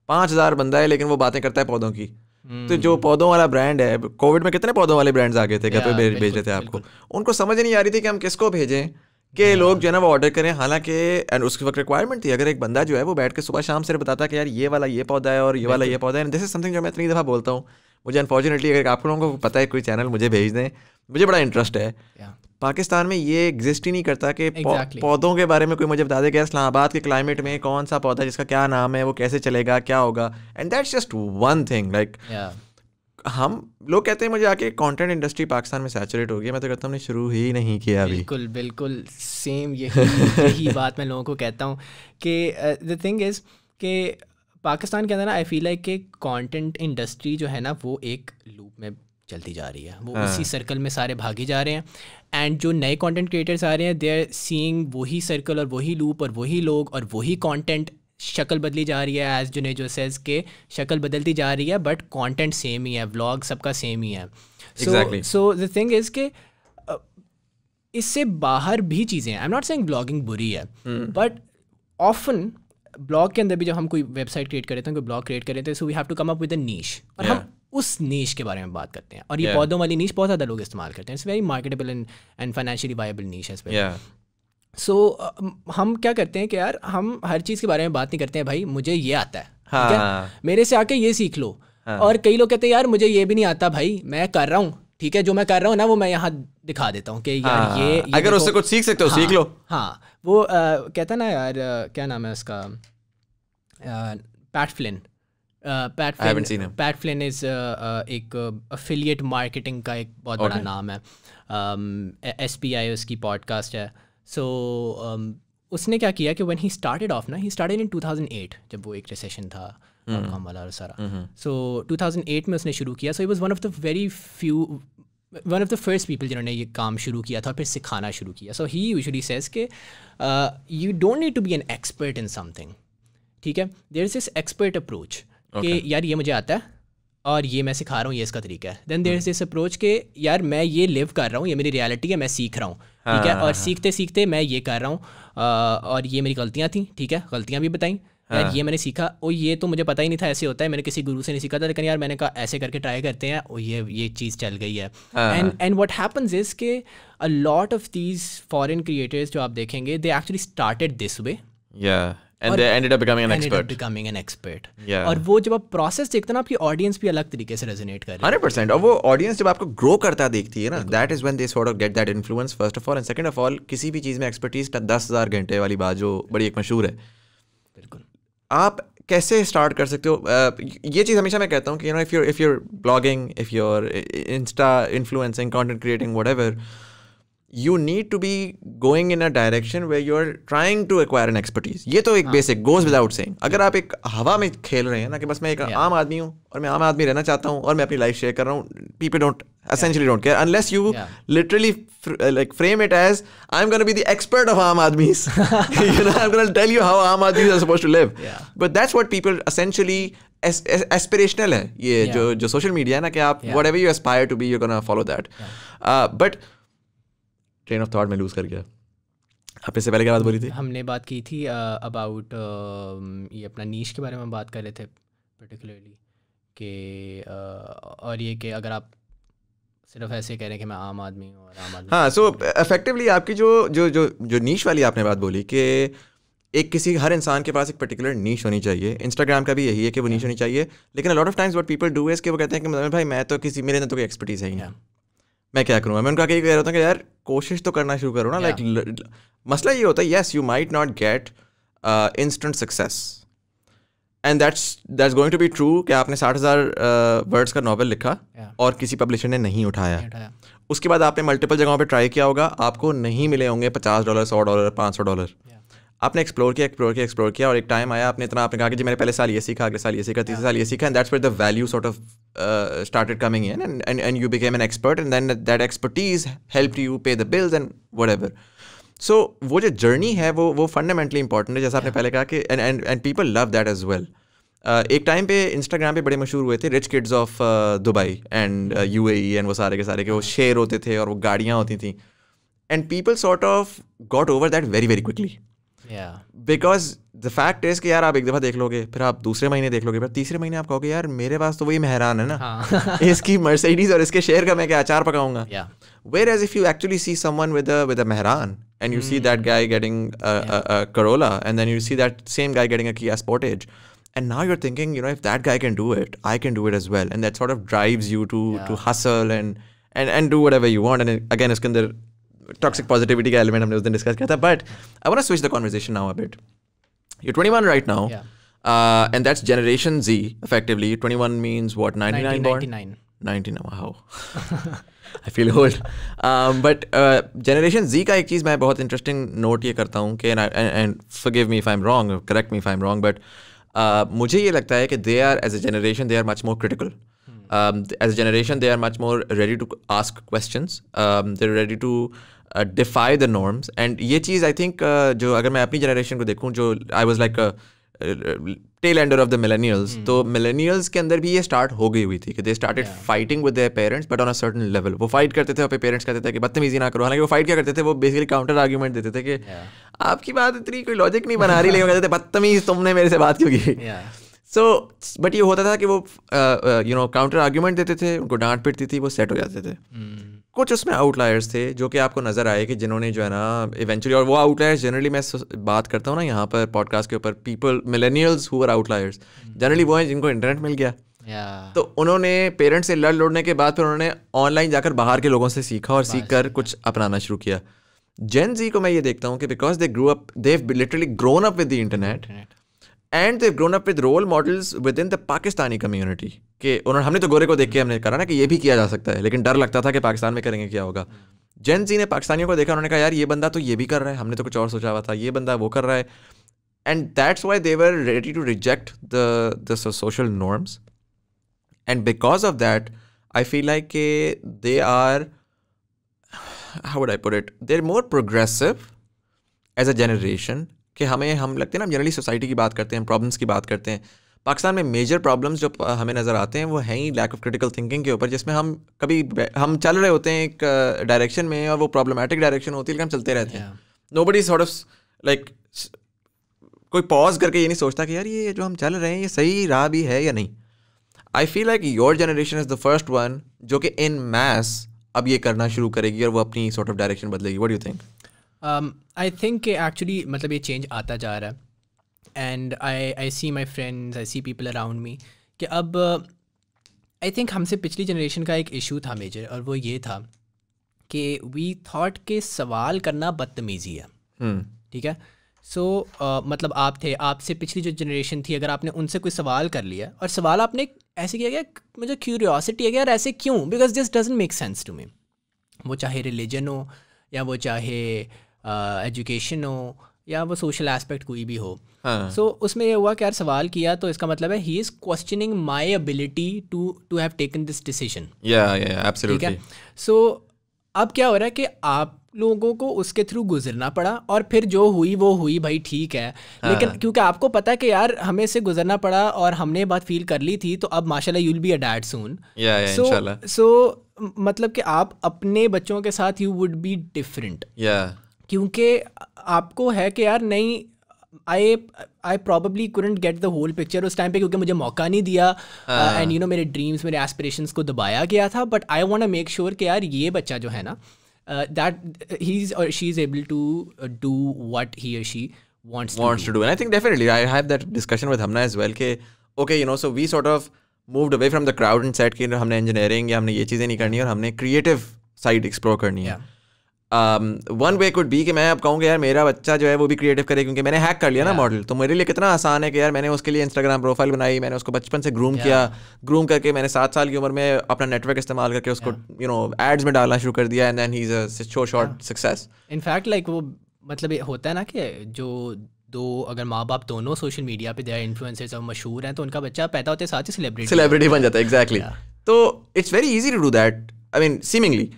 पाँच हज़ार बंदा है लेकिन वो बातें करता है पौधों की Hmm. तो जो हम्म, हम्म। पौधों वाला ब्रांड है कोविड में कितने पौधों वाले ब्रांड्स आ गए थे घर yeah, पे भेज रहे थे आपको उनको समझ नहीं आ रही थी कि हम किसको भेजें कि yeah. लोग जो है ना वो ऑर्डर करें हालांकि एंड उसके वक्त रिक्वायरमेंट थी अगर एक बंदा जो है वो बैठ के सुबह शाम से बताता कि यार ये वाला ये पौधा है और ये वाला ये पौधा है दिस इज समथिंग जो मैं इतनी दफ़ा बोलता हूँ मुझे अनफॉर्चुनेटली अगर आप लोगों को पता है कोई चैनल मुझे भेज दें मुझे बड़ा इंटरेस्ट है पाकिस्तान में ये एग्जिस्ट ही नहीं करता कि exactly. पौधों के बारे में कोई मुझे बता दे कि इस्लामाबाद के क्लाइमेट में कौन सा पौधा जिसका क्या नाम है वो कैसे चलेगा क्या होगा and that's just one thing like हम लोग कहते हैं मुझे आके कंटेंट इंडस्ट्री पाकिस्तान में सैचुरेट हो गई मैं तो कहता हूँ शुरू ही नहीं किया अभी बिल्कुल बिल्कुल सेम यही यही [LAUGHS] बात मैं लोगों को कहता हूँ कि द थिंग इज़ के पाकिस्तान के अंदर ना आई फील लाइक के कंटेंट इंडस्ट्री जो है ना वो एक लूप में चलती जा रही है वो हाँ. उसी सर्कल में सारे भागे जा रहे हैं एंड जो नए कंटेंट क्रिएटर्स आ रहे हैं दे आर सीइंग वही सर्कल और वही लूप और वही लोग और वही कंटेंट शक्ल बदली जा रही है एज ने जो सेज के शक्ल बदलती जा रही है बट कंटेंट सेम ही है व्लॉग सबका सेम ही है so so the thing is के इससे बाहर भी चीज़ें I am not saying blogging बुरी है बट ऑफन ब्लॉग के अंदर भी जब हम कोई वेबसाइट क्रिएट कर रहे थे कोई ब्लॉग क्रिएट कर रहे थे so we have to come up with a niche और हम उस नीच के बारे में बात करते हैं और ये yeah. पौधों वाली नीच बहुत ज़्यादा लोग इस्तेमाल करते हैं it's very marketable and and financially viable niche है सो हम क्या करते हैं कि यार हम हर चीज़ के बारे में बात नहीं करते हैं भाई मुझे ये आता है हाँ. मेरे से आके ये सीख लो हाँ. और कई लोग कहते हैं यार मुझे ये भी नहीं आता भाई मैं कर रहा हूँ ठीक है जो मैं कर रहा हूँ ना वो मैं यहाँ दिखा देता हूँ कि यार हाँ, ये, ये अगर उससे कुछ सीख सकते हो हाँ, सीख लो हाँ वो कहता ना यार क्या नाम है उसका Pat Flynn Pat Flynn Pat Flynn is एक अफिलियट uh, मार्केटिंग का एक बहुत बड़ा नाम है एस पी आई उसकी पॉडकास्ट है सो um, उसने क्या किया कि वन ही स्टार्टेड ऑफ ना ही स्टार्टेड इन एट जब वो एक रिसेशन था कॉम हम्म। वाला और सारा सो हम्म। एट में उसने शुरू किया so it was one of the very few one of the first people जिन्होंने ये काम शुरू किया था और फिर सिखाना शुरू किया सो ही यूजली सेज के you don't need to be an expert in something ठीक है देर इज इस एक्सपर्ट अप्रोच कि यार ये मुझे आता है और ये मैं सिखा रहा हूँ ये इसका तरीका है then there is this approach के यार मैं ये लिव कर रहा हूँ ये मेरी रियलिटी है मैं सीख रहा हूँ ठीक है और हाँ, हाँ, सीखते हाँ। सीखते मैं ये कर रहा हूँ और ये मेरी गलतियाँ थी ठीक है गलतियाँ भी बताई यार ये मैंने सीखा ओ ये तो मुझे पता ही नहीं था ऐसे होता है मैंने किसी गुरु से नहीं सीखा था लेकिन यार मैंने कहा ऐसे करके ट्राई करते हैं ओ ये ये चीज़ चल गई है and and what happens is के a lot of these foreign creators जो आप देखेंगे they actually started this way and they ended up becoming an ended expert Ended up becoming an expert yeah. और वो जब आप प्रोसेस देखते हैं ना आपकी ऑडियंस भी अलग तरीके से रेजोनेट कर रही है 100% और वो ऑडियंस जब आपको ग्रो करता देखती है ना that is when they sort of get that influence first of all and second of all किसी भी चीज में एक्सपर्टीज का 10000 घंटे वाली बात जो बड़ी एक मशहूर है बिल्कुल आप कैसे स्टार्ट कर सकते हो uh, ये चीज़ हमेशा मैं कहता हूँ कि you know if you if you're blogging if you are insta influencing content creating what you need to be going in a direction where you're trying to acquire an expertise. ये तो एक basic goes without saying. अगर आप एक हवा में खेल रहे हैं ना कि बस मैं एक आम आदमी हूँ और मैं आम आदमी रहना चाहता हूँ और मैं अपनी life share कर रहा हूँ people don't essentially don't care unless you literally uh, like frame it as I'm gonna be the expert of आम आदमी [LAUGHS] you know I'm gonna tell you how आम आदमी are supposed to live. But that's what people essentially aspirational है ये yeah. जो जो social media है ना कि आप whatever you aspire to be you gonna follow that but train of thought में लूज़ कर गया आप इससे पहले क्या बात बोली थी हमने बात की थी अबाउट uh, um, ये अपना नीच के बारे में बात कर रहे थे पर्टिकुलरली कि uh, और ये कि अगर आप सिर्फ ऐसे कह रहे हैं कि मैं आम आदमी हूँ और आम हाँ सो इफेक्टिवली so, आपकी जो जो जो जो नीच वाली आपने बात बोली कि एक किसी हर इंसान के पास एक पर्टिकुलर नीच होनी चाहिए इंस्टाग्राम का भी यही है कि वो नीच होनी चाहिए लेकिन lot of times what people do is कि वो कहते हैं कि मतलब भाई मैं तो किसी मेरे अंदर तो कोई एक्सपर्टीज़ है ही नहीं मैं क्या करूँगा मैं उनका कहीं कह रहा था कि यार कोशिश तो करना शुरू करो ना लाइक मसला ये होता है yes you might not get instant success and that's that's going to be true कि आपने साठ हज़ार वर्ड्स uh, का नावल लिखा yeah. और किसी पब्लिशर ने नहीं उठाया उसके बाद आपने मल्टीपल जगहों पर ट्राई किया होगा आपको नहीं मिले होंगे पचास डॉलर सौ डॉलर पाँच सौ डॉलर आपने एक्सप्लोर किया एक्सप्लोर किया एक्सप्लोर किया और एक टाइम आया आपने इतना आपने कहा कि जी मैंने पहले साल ये सीखा अगले साल ये सीखा तीसरे हाँ। साल ये सीखा and that's where the value sort of started coming in and and you became an expert and then that expertise help you pay the bills and whatever so वो जो जर्नी है वो वो फंडामेंटली इंपॉर्टेंट है जैसा आपने पहले कहा कि and and and people love that as well एक टाइम पे इंस्टाग्राम पे बड़े मशहूर हुए थे rich kids of Dubai and you and वो सारे के सारे के वो हाँ। शेयर होते थे और वो गाड़ियाँ होती थी and people sort of got over that very very quickly because the fact is कि यार आप एक दफ़ा देख लोगे फिर आप दूसरे महीने देख लोगे फिर तीसरे महीने आप कहोगे यार मेरे पास तो वही मेहरान है ना इसकी मर्सिडीज और इसके शेयर का मैं क्या अचार पकाऊंगा whereas if you actually see someone with with a Mehran and you see that guy getting Corolla and then you see that same guy getting a Kia Sportage and now you're thinking you know if that guy can do it i can do it as well and that sort of drives you to yeah. to hustle and and and do whatever you want and it, again iskander toxic positivity का element हमने उस दिन discuss किया था but I want switch the conversation now a bit you 21 right now and that's generation Z effectively 21 means what 99 born 19 wow I feel old but generation Z का एक चीज़ मैं बहुत इंटरेस्टिंग नोट ये करता हूँ कि and forgive me if I am wrong correct me if I am wrong but मुझे ये लगता है कि they are as a generation they are much more critical as a generation they are much more ready to ask question they are ready to defy the norms and ये चीज़ I think uh, जो अगर मैं अपनी generation को देखूँ जो I was like tail ender of the millennials तो मिलेनियल्स के अंदर भी ये स्टार्ट हो गई हुई थी कि they started fighting with their parents but on a certain level वो फाइट करते थे अपने पेरेंट्स कहते थे कि बदतमीजी ना करो हालांकि वो फाइट क्या करते थे वो बेसिकली काउंटर आर्ग्यूमेंट देते थे कि yeah. आपकी बात इतनी कोई लॉजिक नहीं बना रही लेकिन कहते थे बदतमीज तुमने मेरे से बात क्यों की सो बट ये होता था कि वो यू नो काउंटर आर्ग्यूमेंट देते थे उनको डांट पीटती थी वो सेट हो जाते थे mm. कुछ उसमें आउटलायर्स थे जो कि आपको नज़र आए कि जिन्होंने जो है ना इवेंचुअली और वो आउटलायर्स जनरली मैं बात करता हूँ ना यहाँ पर पॉडकास्ट के ऊपर पीपल मिलेनियल्स हुआ आउटलायर्स जनरली वो हैं जिनको इंटरनेट मिल गया तो उन्होंने पेरेंट्स से लड़ लड़ने के बाद फिर उन्होंने ऑनलाइन जाकर बाहर के लोगों से सीखा और सीख कर कुछ अपनाना शुरू किया जेन जी को मैं ये देखता हूँ कि because they grow up they literally grown up with the internet and they grown up with role models within the Pakistani community कि उन्होंने हमने तो गोरे को देख के हमने करा ना कि ये भी किया जा सकता है लेकिन डर लगता था कि पाकिस्तान में करेंगे क्या होगा जेन जी ने पाकिस्तानियों को देखा उन्होंने कहा यार ये बंदा तो ये भी कर रहा है हमने तो कुछ और सोचा हुआ था ये बंदा वो कर रहा है and that's why they're ready to reject the the social norms and because of that I feel like के they are how would I put it they are more progressive as a generation कि हमें हम लगते हैं ना generally society की बात करते हैं प्रॉब्लम्स की बात करते हैं पाकिस्तान में मेजर प्रॉब्लम्स जो हमें नज़र आते हैं वो हैं ही लैक ऑफ क्रिटिकल थिंकिंग के ऊपर जिसमें हम कभी हम चल रहे होते हैं एक डायरेक्शन में और वो प्रॉब्लमेटिक डायरेक्शन होती है लेकिन हम चलते रहते हैं nobody sort of like कोई पॉज करके ये नहीं सोचता कि यार ये जो हम चल रहे हैं ये सही राह भी है या नहीं I feel like your generation is the first one जो कि इन मैथ अब ये करना शुरू करेगी और वो अपनी सॉर्ट ऑफ डायरेक्शन बदलेगी what you think I think actually मतलब ये चेंज आता जा रहा है and I I see my friends I see people around me कि अब आई थिंक हमसे पिछली जनरेशन का एक इशू था मेजर और वो ये था कि वी थाट के सवाल करना बदतमीज़ी है hmm. ठीक है सो so, uh, मतलब आप थे आपसे पिछली जो जनरेशन थी अगर आपने उनसे कोई सवाल कर लिया और सवाल आपने ऐसे किया गया मुझे क्यूरियोसिटी है यार ऐसे क्यों because this doesn't make sense to me वो चाहे रिलीजन हो या वो चाहे एजुकेशन हो या वो सोशल एस्पेक्ट कोई भी हो सो हाँ. so, उसमें ये हुआ कि यार सवाल किया तो इसका मतलब है he is questioning my ability to to have taken this decision ठीक है सो अब क्या हो रहा है कि आप लोगों को उसके थ्रू गुजरना पड़ा और फिर जो हुई वो हुई भाई ठीक है हाँ. लेकिन क्योंकि आपको पता है कि यार हमें से गुजरना पड़ा और हमने बात फील कर ली थी तो अब माशाल्लाह you will be a soon so so मतलब कि आप अपने बच्चों के साथ यू वुड बी डिफरेंट क्योंकि आपको है कि यार नहीं I I probably couldn't get the whole picture उस टाइम पे क्योंकि मुझे मौका नहीं दिया एंड यू नो मेरे ड्रीम्स मेरे एस्पिरेशंस को दबाया गया था but I want make sure कि यार ये बच्चा जो है ना दैट ही इज और she is able to do what he she wants wants to do, to do. and i think definitely i have that discussion with hamna as well ke okay you know so we sort of moved away from the crowd and said कि हमने engineering ya humne ye cheeze nahi karni aur humne creative side explore karni hai yeah. One way could be कि मैं अब कहूँगा यार मेरा बच्चा जो है वो भी क्रिएटिव करे क्योंकि मैंने हैक कर लिया ना मॉडल तो मेरे लिए कितना आसान है कि यार मैंने उसके लिए इंस्टाग्राम प्रोफाइल बनाई मैंने उसको बचपन से ग्रूम किया ग्रूम करके मैंने सात साल की उम्र में अपना नेटवर्क इस्तेमाल करके उसको यू नो एड्स में डालना शुरू कर दिया and then he is a show short success in fact like वो मतलब होता है ना कि जो दो अगर माँ बाप दोनों सोशल मीडिया पे इन्फ्लुएंसर्स और मशहूर हैं तो उनका बच्चा पैदा होते साथ ही सेलिब्रिटी सेलिब्रिटी बन जाता है एग्जैक्टली तो it's very easy to do that I mean seemingly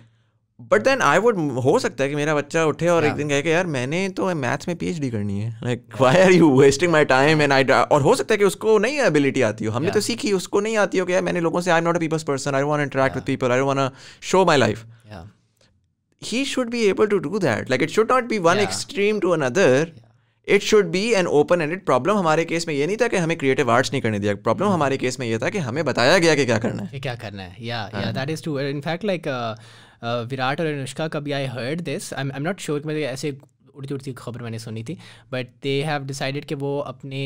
but then I would हो सकता है कि मेरा बच्चा उठे और yeah. एक दिन कहे कि यार मैंने तो मैथ्स में पीएचडी करनी है like why are you wasting my time and I और हो सकता है कि उसको नहीं एबिलिटी आती हो हमने तो yeah. तो सीखी उसको नहीं आती हो कि यार मैंने लोगों से I am not a people's person I want interact with people I want show my life he should be able to do that like it should not be one extreme to another it should be an open ended problem हमारे case में ये नहीं था कि हमें creative arts नहीं करने दिया प्रॉब्लम hmm. हमारे केस में ये था कि हमें बताया गया कि क्या करना है क्या करना है या या that is to in fact like Virat और अनुष्का का भी I heard this I I am not sure कि मैं मतलब ऐसे उड़ती उड़ती खबर मैंने सुनी थी बट दे हैव डिसाइडेड कि वो अपने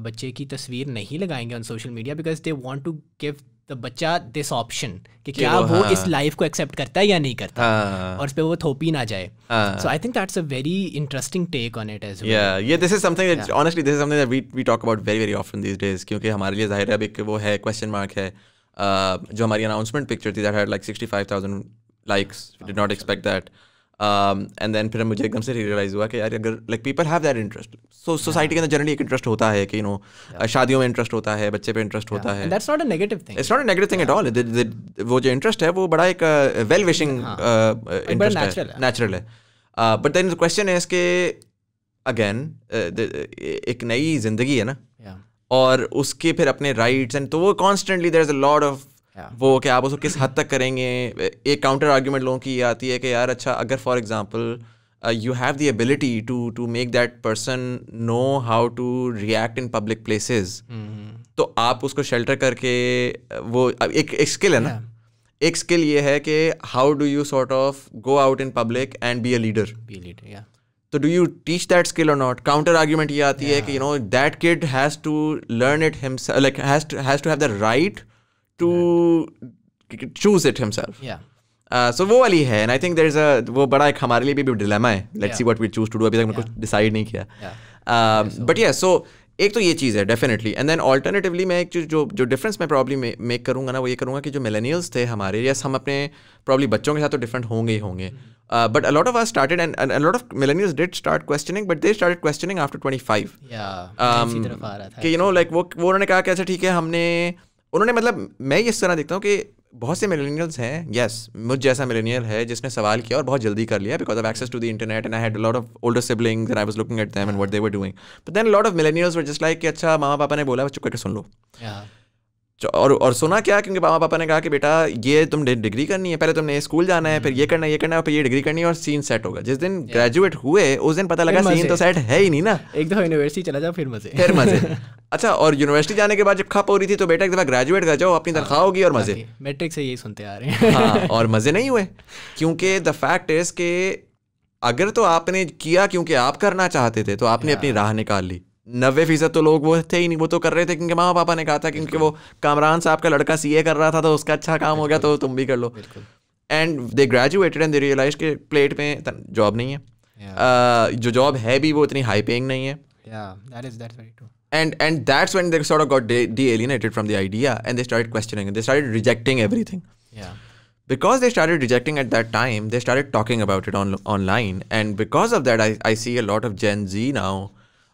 बच्चे की तस्वीर नहीं लगाएंगे on social media because they want to give the बच्चा दिस ऑप्शन कि क्या वो, हाँ। इस लाइफ को एक्सेप्ट करता है या नहीं करता हाँ। और उस पर वो थोपी ना जाए so I think that's a very interesting take on it as ये this is something honestly this is something that we we talk about very very often these days क्योंकि हमारे लिए जाहिर है अब एक वो है क्वेश्चन मार्क है जो हमारी अनाउंसमेंट पिक्चर थी that had like sixty likes did not expect that and then फिर मुझे एकदम से रियलाइज़ हुआ कि यार अगर like people have that interest so society के अंदर जनरली एक इंटरेस्ट होता है कि यू नो uh, शादियों में इंटरेस्ट होता है बच्चे पे इंटरेस्ट होता है that's not a negative thing it's not a negative thing at all वो जो इंटरेस्ट है वो बड़ा एक वेल विशिंग इंटरेस्ट है नेचुरल है बट देन क्वेश्चन है इसके uh, अगेन uh, एक नई जिंदगी है ना और उसके फिर अपने राइट्स एंड तो वो constantly there is a lord of वो कि आप उसको किस हद तक करेंगे एक काउंटर आर्ग्यूमेंट लोगों की ये आती है कि यार अच्छा अगर for example you have the ability to to make that person know how to react in public places तो आप उसको शेल्टर करके uh, वो एक एक स्किल है ना एक स्किल ये है कि how do you sort of go out in public and be a leader be leader या तो do you teach that skill और नॉट काउंटर आर्ग्यूमेंट ये आती है कि you know that kid has to learn it himself like has to have the right to choose it himself so वो वाली है and I think there is वो बड़ा एक हमारे लिए भी डिलेमा है सी वी चूज टू डू अभी तक कुछ डिसाइड नहीं किया बट ये सो एक तो ये चीज़ है डेफिनेटली एंड देन ऑल्टरनेटिवली मैं एक चीज़ जो जो डिफरेंस मैं प्रॉब्ली मेक करूंगा ना वो ये कि जो मिलेनियल्स थे हमारे यस हम अपने प्रॉब्ली बच्चों के साथ तो डिफरेंट होंगे ही होंगे but a lot of are started and a lot of millennials did start questioning but they started questioning after twenty five कि यू नो लाइक वो वो उन्होंने कहा कि अच्छा ठीक है हमने उन्होंने मतलब मैं ये इस तरह देखता हूँ कि बहुत से मिलेनियल्स हैं यस yes, मुझ जैसा मिलेनियल है जिसने सवाल किया और बहुत जल्दी कर लिया because of access to the internet and I had lot of older sibling and I was looking at them and what they were doing but then lot of millennials were just like कि अच्छा मामा पापा ने बोला चुप करके सुन लो yeah. और और सुना क्या क्योंकि मामा पापा ने कहा कि बेटा ये तुम डिग्री करनी है पहले तुमने स्कूल जाना है हम्म। फिर ये करना है ये करना है फिर ये डिग्री करनी है और सीन सेट होगा जिस दिन ग्रेजुएट हुए उस दिन पता लगा सीन तो सेट है ही नहीं ना एक दफा यूनिवर्सिटी चला जाओ फिर मजे फिर मजे [LAUGHS] अच्छा और यूनिवर्सिटी जाने के बाद जब खप हो रही थी तो बेटा एक दफा ग्रेजुएट कर जाओ अपनी तनख्वाह होगी और मजे मेट्रिक से यही सुनते आ रहे हैं हाँ, [LAUGHS] और मजे नहीं हुए क्योंकि द फैक्ट इज के अगर तो आपने किया क्योंकि आप करना चाहते थे तो आपने अपनी राह निकाल ली नब्बे फीसद तो लोग वो थे ही नहीं वो तो कर रहे थे क्योंकि माँ पापा ने कहा था क्योंकि वो कामरान साहब का लड़का सी कर रहा था तो उसका अच्छा काम हो गया तो तुम भी कर लो and they graduated and they realize के प्लेट में जॉब नहीं है uh, जो जॉब है भी वो इतनी हाई पेइंग नहीं है and and because of that I see lot of Gen Z now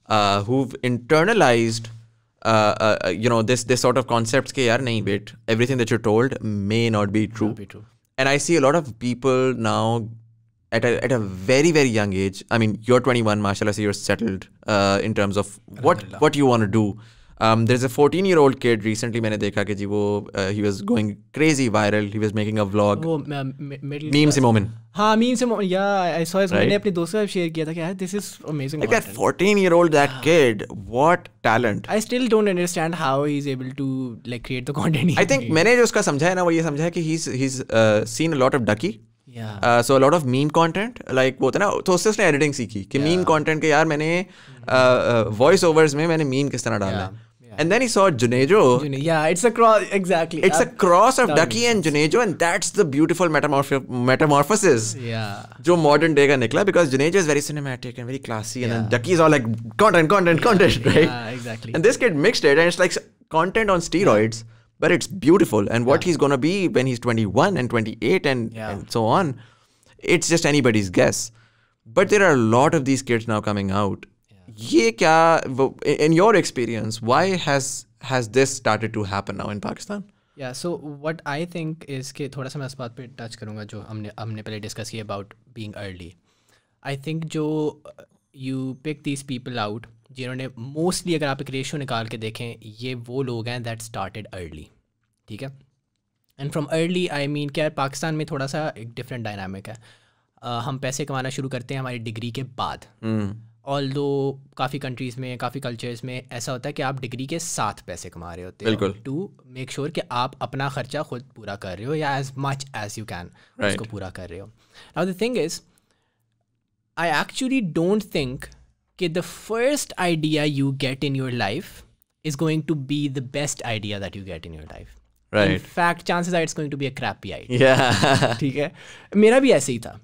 uh, who've internalized uh, uh, uh, you know this this sort of concepts ke yaar nahi wait everything that you're told may not be true. Not be true. And I see a lot of people now at a, at a very very young age. I mean, you're 21, mashallah, so you're settled uh, in terms of what what you want to do. There is a fourteen year old kid recently मैंने देखा कि जी वो he was going crazy viral he was making a vlog meme से मोमिन हाँ meme से या आई सॉ मैंने अपने दोस्तों के शेयर किया था कि this is amazing like that 14 year old that kid what talent I still don't understand how he is able to like create the content I think मैंने जो उसका समझा ना वो ये समझा है कि he he is seen a lot of डकी so lot of meme content like वो था ना तो उससे उसने एडिटिंग सीखी कि मीम कॉन्टेंट के यार मैंने वॉइस uh, ओवर्स uh, में मैंने मीम किस तरह डाला And then he saw Junejo. yeah, it's a cross. Exactly. It's a cross of Ducky and Junejo, and that's the beautiful metamorph metamorphosis. Yeah. Joe modern day ka nikla because Junejo is very cinematic and very classy, yeah. and then Ducky is all like content, content, yeah. content, right? Yeah, exactly. And this kid mixed it, and it's like content on steroids. Yeah. But it's beautiful, and what he's gonna be when he's 21 and 28 and, and so on, it's just anybody's guess. But there are a lot of these kids now coming out ये क्या in your experience why has has this started to happen now in Pakistan या so what I think is के थोड़ा सा मैं इस बात पे टच करूँगा जो हमने हमने पहले डिस्कस किया about being early I think जो you pick this people out जिन्होंने मोस्टली अगर आप एक रेशो निकाल के देखें ये वो लोग हैं दैट स्टार्टेड अर्ली ठीक है and from early I mean क्या पाकिस्तान में थोड़ा सा एक डिफरेंट डायनामिक है uh, हम पैसे कमाना शुरू करते हैं हमारी डिग्री के बाद mm. ऑल दो काफ़ी कंट्रीज़ में काफ़ी कल्चर्स में ऐसा होता है कि आप डिग्री के साथ पैसे कमा रहे होते हैं टू मेक श्योर कि आप अपना खर्चा खुद पूरा कर रहे हो या as much as you can उसको पूरा कर रहे हो now the thing is I actually don't think कि the first idea you get in your life is going to be the best idea that you get in your life right fact fact chances are it's going to be a [LAUGHS] ठीक है मेरा भी ऐसे ही था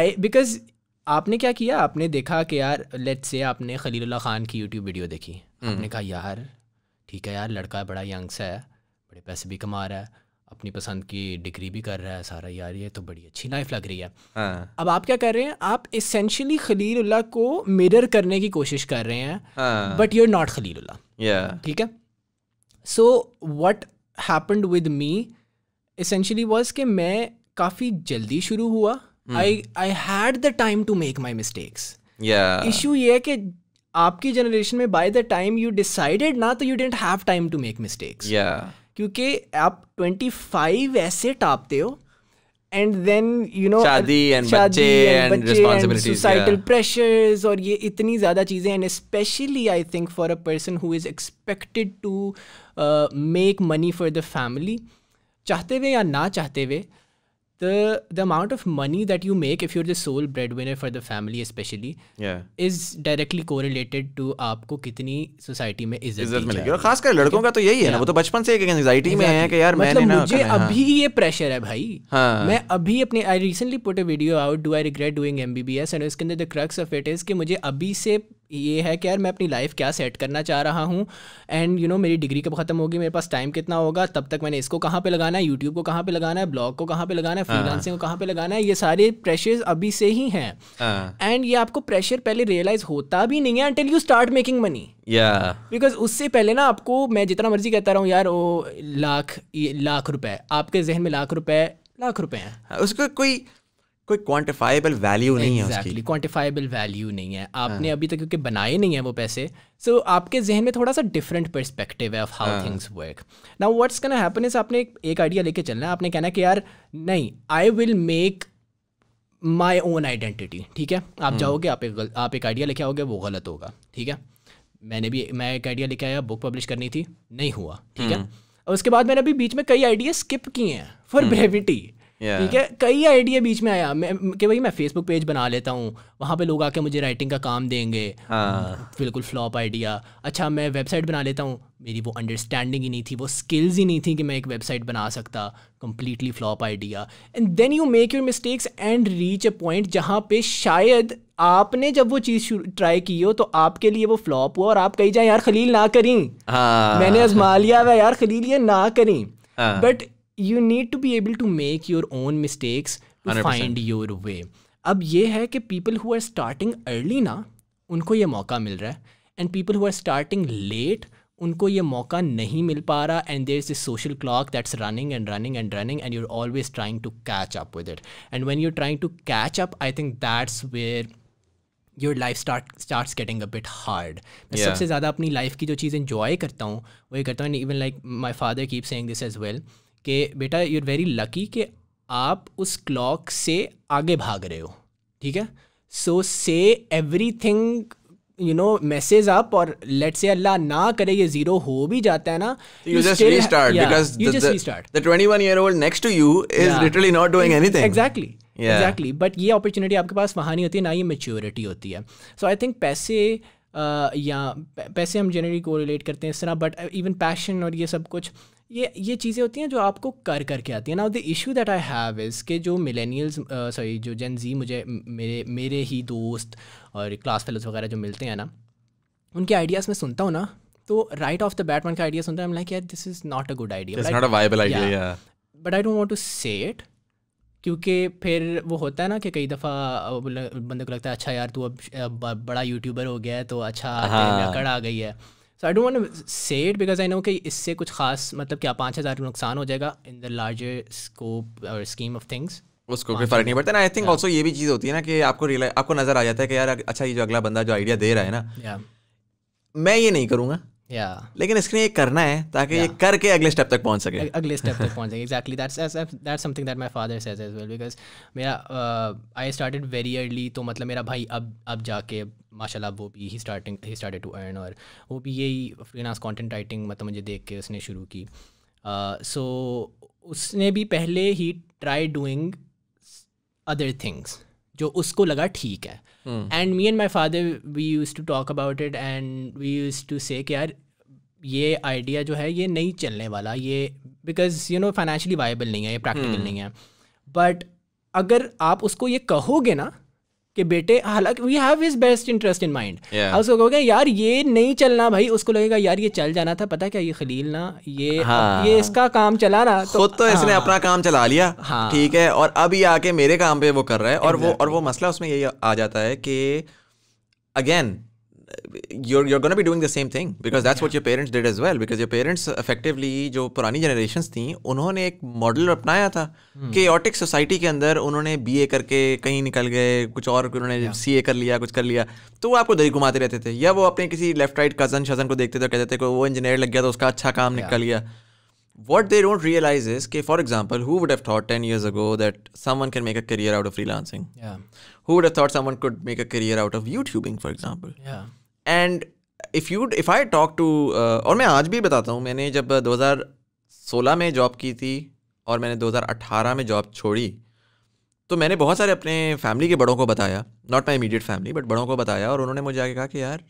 आई because आपने क्या किया आपने देखा कि यार लेट से आपने खलील्ला ख़ान की यूट्यूब वीडियो देखी हम्म। आपने कहा यार ठीक है यार लड़का बड़ा यंग सा है बड़े पैसे भी कमा रहा है अपनी पसंद की डिग्री भी कर रहा है सारा यार ये तो बड़ी अच्छी लाइफ लग रही है हाँ। अब आप क्या कर रहे हैं आप इसेंशली खलीलुल्लाह को मिरर करने की कोशिश कर रहे हैं but you are not Khalilullah ठीक है so what happened with me essentially was कि मैं काफ़ी जल्दी शुरू हुआ I I had the time to make my mistakes issue ये है कि आपकी जनरेशन में by the time you decided ना तो you didn't have time to make mistakes क्योंकि आप ट्वेंटी फाइव ऐसे टापते हो एंड देन यू नो शादी बच्चे सोसाइटल प्रेशर्स और ये इतनी ज़्यादा चीज़ें and specially I think for a person who is expected to make money for the family चाहते हुए या ना चाहते हुए the the amount of money that you make if you're the sole breadwinner for the family especially yeah is directly correlated to आपको कितनी society में इज्जत मिलेगी और खासकर लड़कों का तो यही है ना वो तो बचपन से एक एंजाइटी में है कि यार मतलब मुझे अभी ये प्रेशर है भाई हाँ। मैं अभी अपने I recently put a video out do I regret doing MBBS and इसके अंदर the crux of it is कि मुझे अभी से ये है कि यार मैं अपनी लाइफ क्या सेट करना चाह रहा हूँ एंड यू नो मेरी डिग्री कब खत्म होगी मेरे पास टाइम कितना होगा तब तक मैंने इसको कहाँ पे लगाना है यूट्यूब को कहाँ पे लगाना है ब्लॉग को कहाँ पे लगाना है फ्रीलांसिंग हाँ। को कहाँ पे लगाना है ये सारे प्रेशर्स अभी से ही हैं एंड हाँ। ये आपको प्रेशर पहले रियलाइज होता भी नहीं है until you start making money या बिकॉज उससे पहले ना आपको मैं जितना मर्जी कहता रहा हूँ यार ओ लाख लाख रुपए आपके जहन में लाख रुपए लाख रुपए हैं हाँ, उसको कोई कोई क्वांटिफाइबल वैल्यू नहीं exactly, है एक्जैक्टली क्वांटिफाइबल वैल्यू नहीं है आपने हाँ. अभी तक क्योंकि बनाए नहीं है वो पैसे सो so, आपके जहन में थोड़ा सा डिफरेंट परस्पेक्टिव है of how things work now what's can happen is आपने एक आइडिया लेके चलना है आपने कहना है कि यार नहीं I will make my own identity ठीक है आप हम्म। जाओगे आप एक आप एक आइडिया लिखे आओगे वो गलत होगा ठीक है मैंने भी मैं एक आइडिया लिखा आया बुक पब्लिश करनी थी नहीं हुआ ठीक है हम्म। और उसके बाद मैंने अभी बीच में कई आइडिया स्किप किए हैं फॉर ब्रेविटी हम्म। ठीक है कई आइडिया बीच में आया मैं कि भाई मैं फेसबुक पेज बना लेता हूँ वहाँ पे लोग आके मुझे राइटिंग का काम देंगे हाँ। बिल्कुल फ्लॉप आइडिया अच्छा मैं वेबसाइट बना लेता हूँ मेरी वो अंडरस्टैंडिंग ही नहीं थी वो स्किल्स ही नहीं थी कि मैं एक वेबसाइट बना सकता completely flop idea and then you make your mistakes and reach a point जहाँ पे शायद आपने जब वो चीज़ ट्राई की हो तो आपके लिए वो फ्लॉप हुआ और आप कही जाए यार खलील ना करें हाँ। मैंने आजमा लिया वह यार खलील ये ना करें बट हाँ। you need to be able to make your own mistakes to 100%. find your way. अब ये है कि people who are starting early ना उनको ये मौका मिल रहा है and people who are starting late उनको ये मौका नहीं मिल पा रहा and there is a social clock that's running and running and running and you are always trying to catch up with it and when you trying to catch up I think that's where your life start starts getting a bit hard मैं सबसे ज़्यादा अपनी life की जो चीज़ enjoy करता हूँ वो ये करता हूँ even like my father keep saying this as well कि बेटा यू आर वेरी लकी कि आप उस क्लॉक से आगे भाग रहे हो ठीक है so say everything you know messes up और लेट से अल्लाह ना करे ये जीरो हो भी जाता है ना you just restart because you just restart the 21 year old next to you is literally not doing anything exactly exactly but ये अपॉर्चुनिटी आपके पास वहाँ नहीं होती है ना ये मेच्योरिटी होती है सो आई थिंक पैसे uh, या पैसे हम जनरली को रिलेट करते हैं इस तरह बट इवन पैशन और ये सब कुछ ये ये चीज़ें होती हैं जो आपको कर करके आती हैं now the issue that I have is के जो मिलेनियल्स सॉरी जो जेन जी मुझे मेरे मेरे ही दोस्त और क्लास फेलोज वगैरह जो मिलते हैं ना उनके आइडियाज़ मैं सुनता हूँ ना तो राइट ऑफ द बैटमैन का आइडिया सुनता हूँ लाइक यार this is not a good idea but I don't to say it क्योंकि फिर वो होता है ना कि कई दफ़ा बंदे को लगता है अच्छा यार तू अब बड़ा यूट्यूबर हो गया है तो अच्छा हाँ। कड़ आ गई है so I don't want say it because I know कि इससे कुछ खास मतलब क्या पाँच हज़ार नुकसान हो जाएगा इन द लार्जर स्कोप और स्कीम ऑफ थिंग्स उसको कोई फर्क नहीं पड़ता ना आई थिंक ऑल्सो ये भी चीज़ होती है ना कि आपको आपको नज़र आ जाता है कि यार अच्छा ये जो अगला बंदा जो आइडिया दे रहा है ना yeah. मैं ये नहीं करूँगा या लेकिन इसके लिए करना है ताकि ये करके अगले स्टेप तक पहुंच सके अगले स्टेप तक पहुंच सके exactly that's that's something that my father says as well because मेरा आई स्टार्टेड वेरी अर्ली तो मतलब मेरा भाई अब अब जाके माशाल्लाह वो भी ही स्टार्टिंग ही स्टार्टेड टू अर्न और वो भी यही फ्रीलांस कंटेंट राइटिंग मतलब मुझे देख के उसने शुरू की सो uh, उसने भी पहले ही ट्राई डूइंग अदर थिंग्स जो उसको लगा ठीक है and me and my father we use to talk about it and we use to say यार ये आइडिया जो है ये नहीं चलने वाला ये because you know financially viable नहीं है ये प्रैक्टिकल hmm. नहीं है बट अगर आप उसको ये कहोगे ना कि बेटे हालांकि we have his best interest in mind अब उसको कहोगे यार ये नहीं चलना भाई उसको लगेगा यार ये चल जाना था पता क्या ये खलील ना ये हाँ। ये इसका काम चला ना तो, खुद तो हाँ। इसने अपना काम चला लिया हाँ। ठीक है और अब ये आके मेरे काम पे वो कर रहा है और exactly. वो और वो मसला उसमें यही आ जाता है कि again you're you're going to be doing the same thing because that's yeah. what your parents did as well because your parents effectively जो पुरानी generations थी उन्होंने एक मॉडल अपनाया था कि ऑटिक सोसाइटी के अंदर उन्होंने बीए करके कहीं निकल गए कुछ और उन्होंने सीए कर लिया कुछ कर लिया तो वो आपको दही घुमाते रहते थे या वो अपने किसी लेफ्ट राइट कजन शजन को देखते थे कहते थे वो इंजीनियर लग गया तो उसका अच्छा काम निकल गया what they don't realize is okay, for example who would have thought 10 years ago that someone can make a career out of freelancing yeah who would have thought someone could make a career out of youtubing for example yeah and if you if I talk to और मैं आज भी बताता हूँ मैंने जब 2016 में job की थी और मैंने 2018 में जॉब छोड़ी तो मैंने बहुत सारे अपने फैमिली के बड़ों को बताया not my immediate family but बड़ों को बताया और उन्होंने मुझे आगे कहा कि यार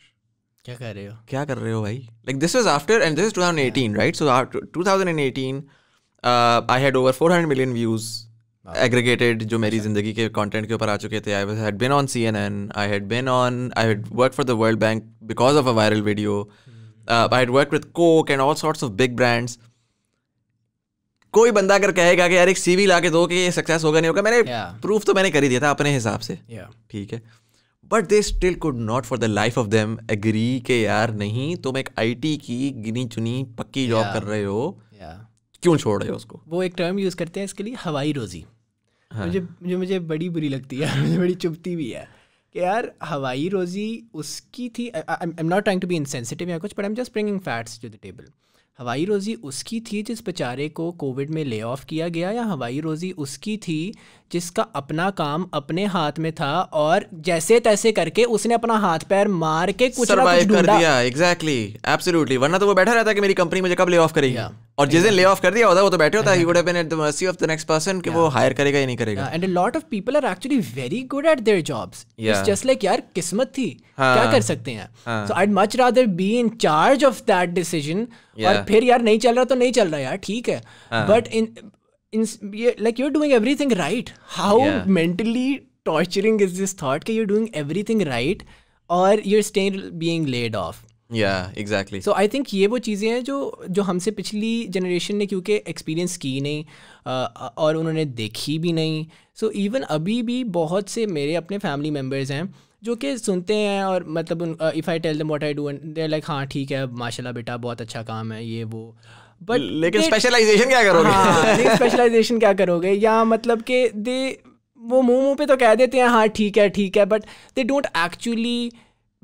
क्या कर रहे हो क्या कर रहे हो भाई like this is after and this is two thousand eighteen right so two thousand and eighteen I had over four hundred million views aggregated जो मेरी अच्छा। जिंदगी के कंटेंट के ऊपर आ चुके थे I had been on C N N I had been on I had work for the World Bank because of a viral video I had work with Coke and all sorts of big brands कोई बंदा अगर कहेगा कि यार एक CV ला के दो कि ये सक्सेस होगा नहीं होगा मैंने yeah. प्रूफ तो मैंने कर ही दिया था अपने हिसाब से ठीक yeah. है but they still could not for the life of them agree के यार नहीं तुम एक आईटी की गिनी चुनी पक्की जॉब yeah. कर रहे हो yeah. क्यों छोड़ रहे हो उसको वो एक टर्म यूज करते हैं इसके लिए हवाई रोजी हाँ। मुझे मुझे मुझे बड़ी बुरी लगती है [LAUGHS] मुझे बड़ी चुभती भी है कि यार हवाई रोज़ी उसकी थी I am not trying to be insensitive या कुछ but I am just bringing facts to the table हवाई रोज़ी उसकी थी जिस बेचारे को कोविड में ले ऑफ किया गया या हवाई रोज़ी उसकी थी जिसका अपना काम अपने हाथ में था और जैसे तैसे करके उसने अपना हाथ पैर मार के कुछ ना कुछ कर दिया एग्जैक्टली एब्सोल्युटली वरना तो वो बैठा रहता कि मेरी कंपनी मुझे कब ले ऑफ करेगी और जिस दिन ले ऑफ कर दिया होता वो तो बैठे होता ही would have been at the mercy of the next person कि वो हायर करेगा या नहीं करेगा and a lot of people are actually very good at their jobs it's just like यार किस्मत थी हाँ, क्या कर सकते हैं so I'd much rather be in charge of that decision और फिर यार नहीं चल रहा तो नहीं चल रहा यार ठीक है बट हाँ। In like like you're doing everything right how yeah. Torturing is this this कि that you're doing everything right or you're still being led off या एग्जैक्टली सो आई थिंक ये वो चीज़ें हैं जो जो हमसे पिछली जनरेशन ने क्योंकि एक्सपीरियंस की नहीं और उन्होंने देखी भी नहीं सो so, इवन अभी भी बहुत से मेरे अपने फैमिली मेम्बर्स हैं जो कि सुनते हैं और मतलब if I tell them what I do and they like हाँ ठीक है माशाल्लाह बेटा बहुत अच्छा काम है ये वो बट लेकिन स्पेशलाइजेशन क्या करोगे स्पेशलाइजेशन हाँ, क्या करोगे या मतलब कि दे वो मुंह मुंह पे तो कह देते हैं हाँ ठीक है ठीक है but they don't actually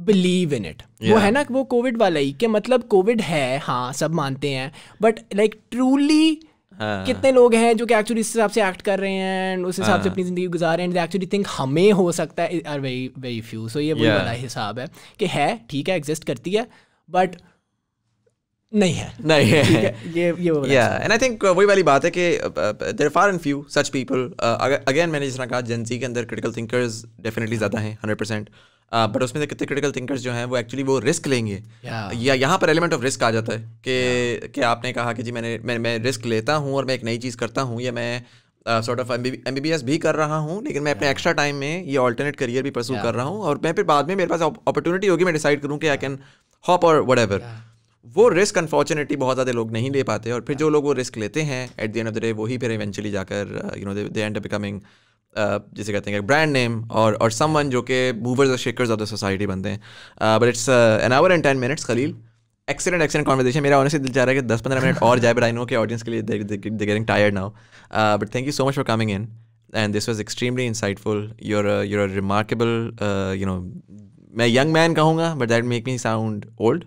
believe in it वो है ना वो कोविड वाला ही कि मतलब कोविड है हाँ सब मानते हैं बट लाइक ट्रूली कितने लोग हैं जो कि एक्चुअली इस हिसाब से एक्ट कर रहे हैं उस हिसाब से हाँ। अपनी ज़िंदगी गुजार रहे हैं एक्चुअली थिंक हमें हो सकता है are very very few so ये वही वाला हिसाब है कि है ठीक है एग्जिस्ट करती है बट नहीं है नहीं है ये ये वो या एंड आई थिंक वही वाली बात है कि there far and few such people again मैंने जिस तरह कहा जेंसी के अंदर क्रिटिकल थिंकर्स डेफिनेटली ज़्यादा हैं हंड्रेड परसेंट बट उसमें से कितने क्रिटिकल थिंकर्स जो हैं वो एक्चुअली वो रिस्क लेंगे या यहाँ पर एलिमेंट ऑफ रिस्क आ जाता है कि कि आपने कहा कि जी मैंने मैं मैं रिस्क लेता हूँ और मैं एक नई चीज़ करता हूँ या मैं सॉर्ट ऑफ एम बी भी कर रहा हूँ लेकिन मैं अपने एक्स्ट्रा टाइम में ये ऑल्टरनेट करियर भी परसू कर रहा हूँ और मैं फिर बाद में मेरे पास अपॉर्चुनिटी होगी मैं डिसाइड करूँ कि आई कैन हॉप और वट एवर वो रिस्क अनफॉर्चुनेटली बहुत ज़्यादा लोग नहीं ले पाते और फिर जो लोग वो रिस्क लेते हैं at the end of the day वही फिर इवेंचुअली जाकर you know they end becoming जिसे कहते हैं ब्रांड नेम और और समवन जो कि मूवर्स और शेकर्स ऑफ द सोसाइटी बनते हैं but it's an hour and ten minutes Khalil excellent excellent conversation मेरा होने से दिल चाह रहा है कि दस पंद्रह मिनट और जाए बट आई नो के ऑडियंस के लिए getting tired now but thank you so much for coming in and this was extremely insightful you're you're remarkable you know मैं यंग मैन कहूँगा but that make me sound old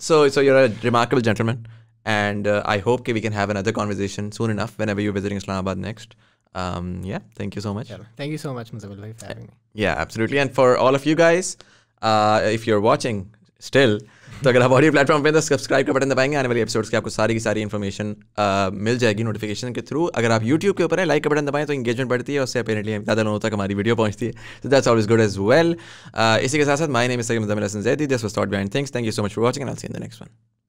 so so you're a remarkable gentleman and I hope कि we can have another conversation soon enough whenever you visiting Islamabad next Um, yeah, thank you so much. Yeah. Thank you so much, Muzabul for having me. Yeah, absolutely. And for all of you guys, uh, if you're watching still, तो अगर आप और platform पे तो subscribe का button दबाएंगे आने वाले एपिसोड्स की आपको सारी की सारी इन्फॉर्मेशन uh, मिल जाएगी नोटिफिकेशन के थ्रू अगर आप यूट्यूब के ऊपर है लाइक का बटन दबाएं तो इंगेजमेंट बढ़ती है उससे अपेरेंटली ज़्यादा लोगों तक हमारी वीडियो पहुंचती है तो that's always good as well इसी के साथ साथ my name is Syed this was things thank you so much for watching and see in the next one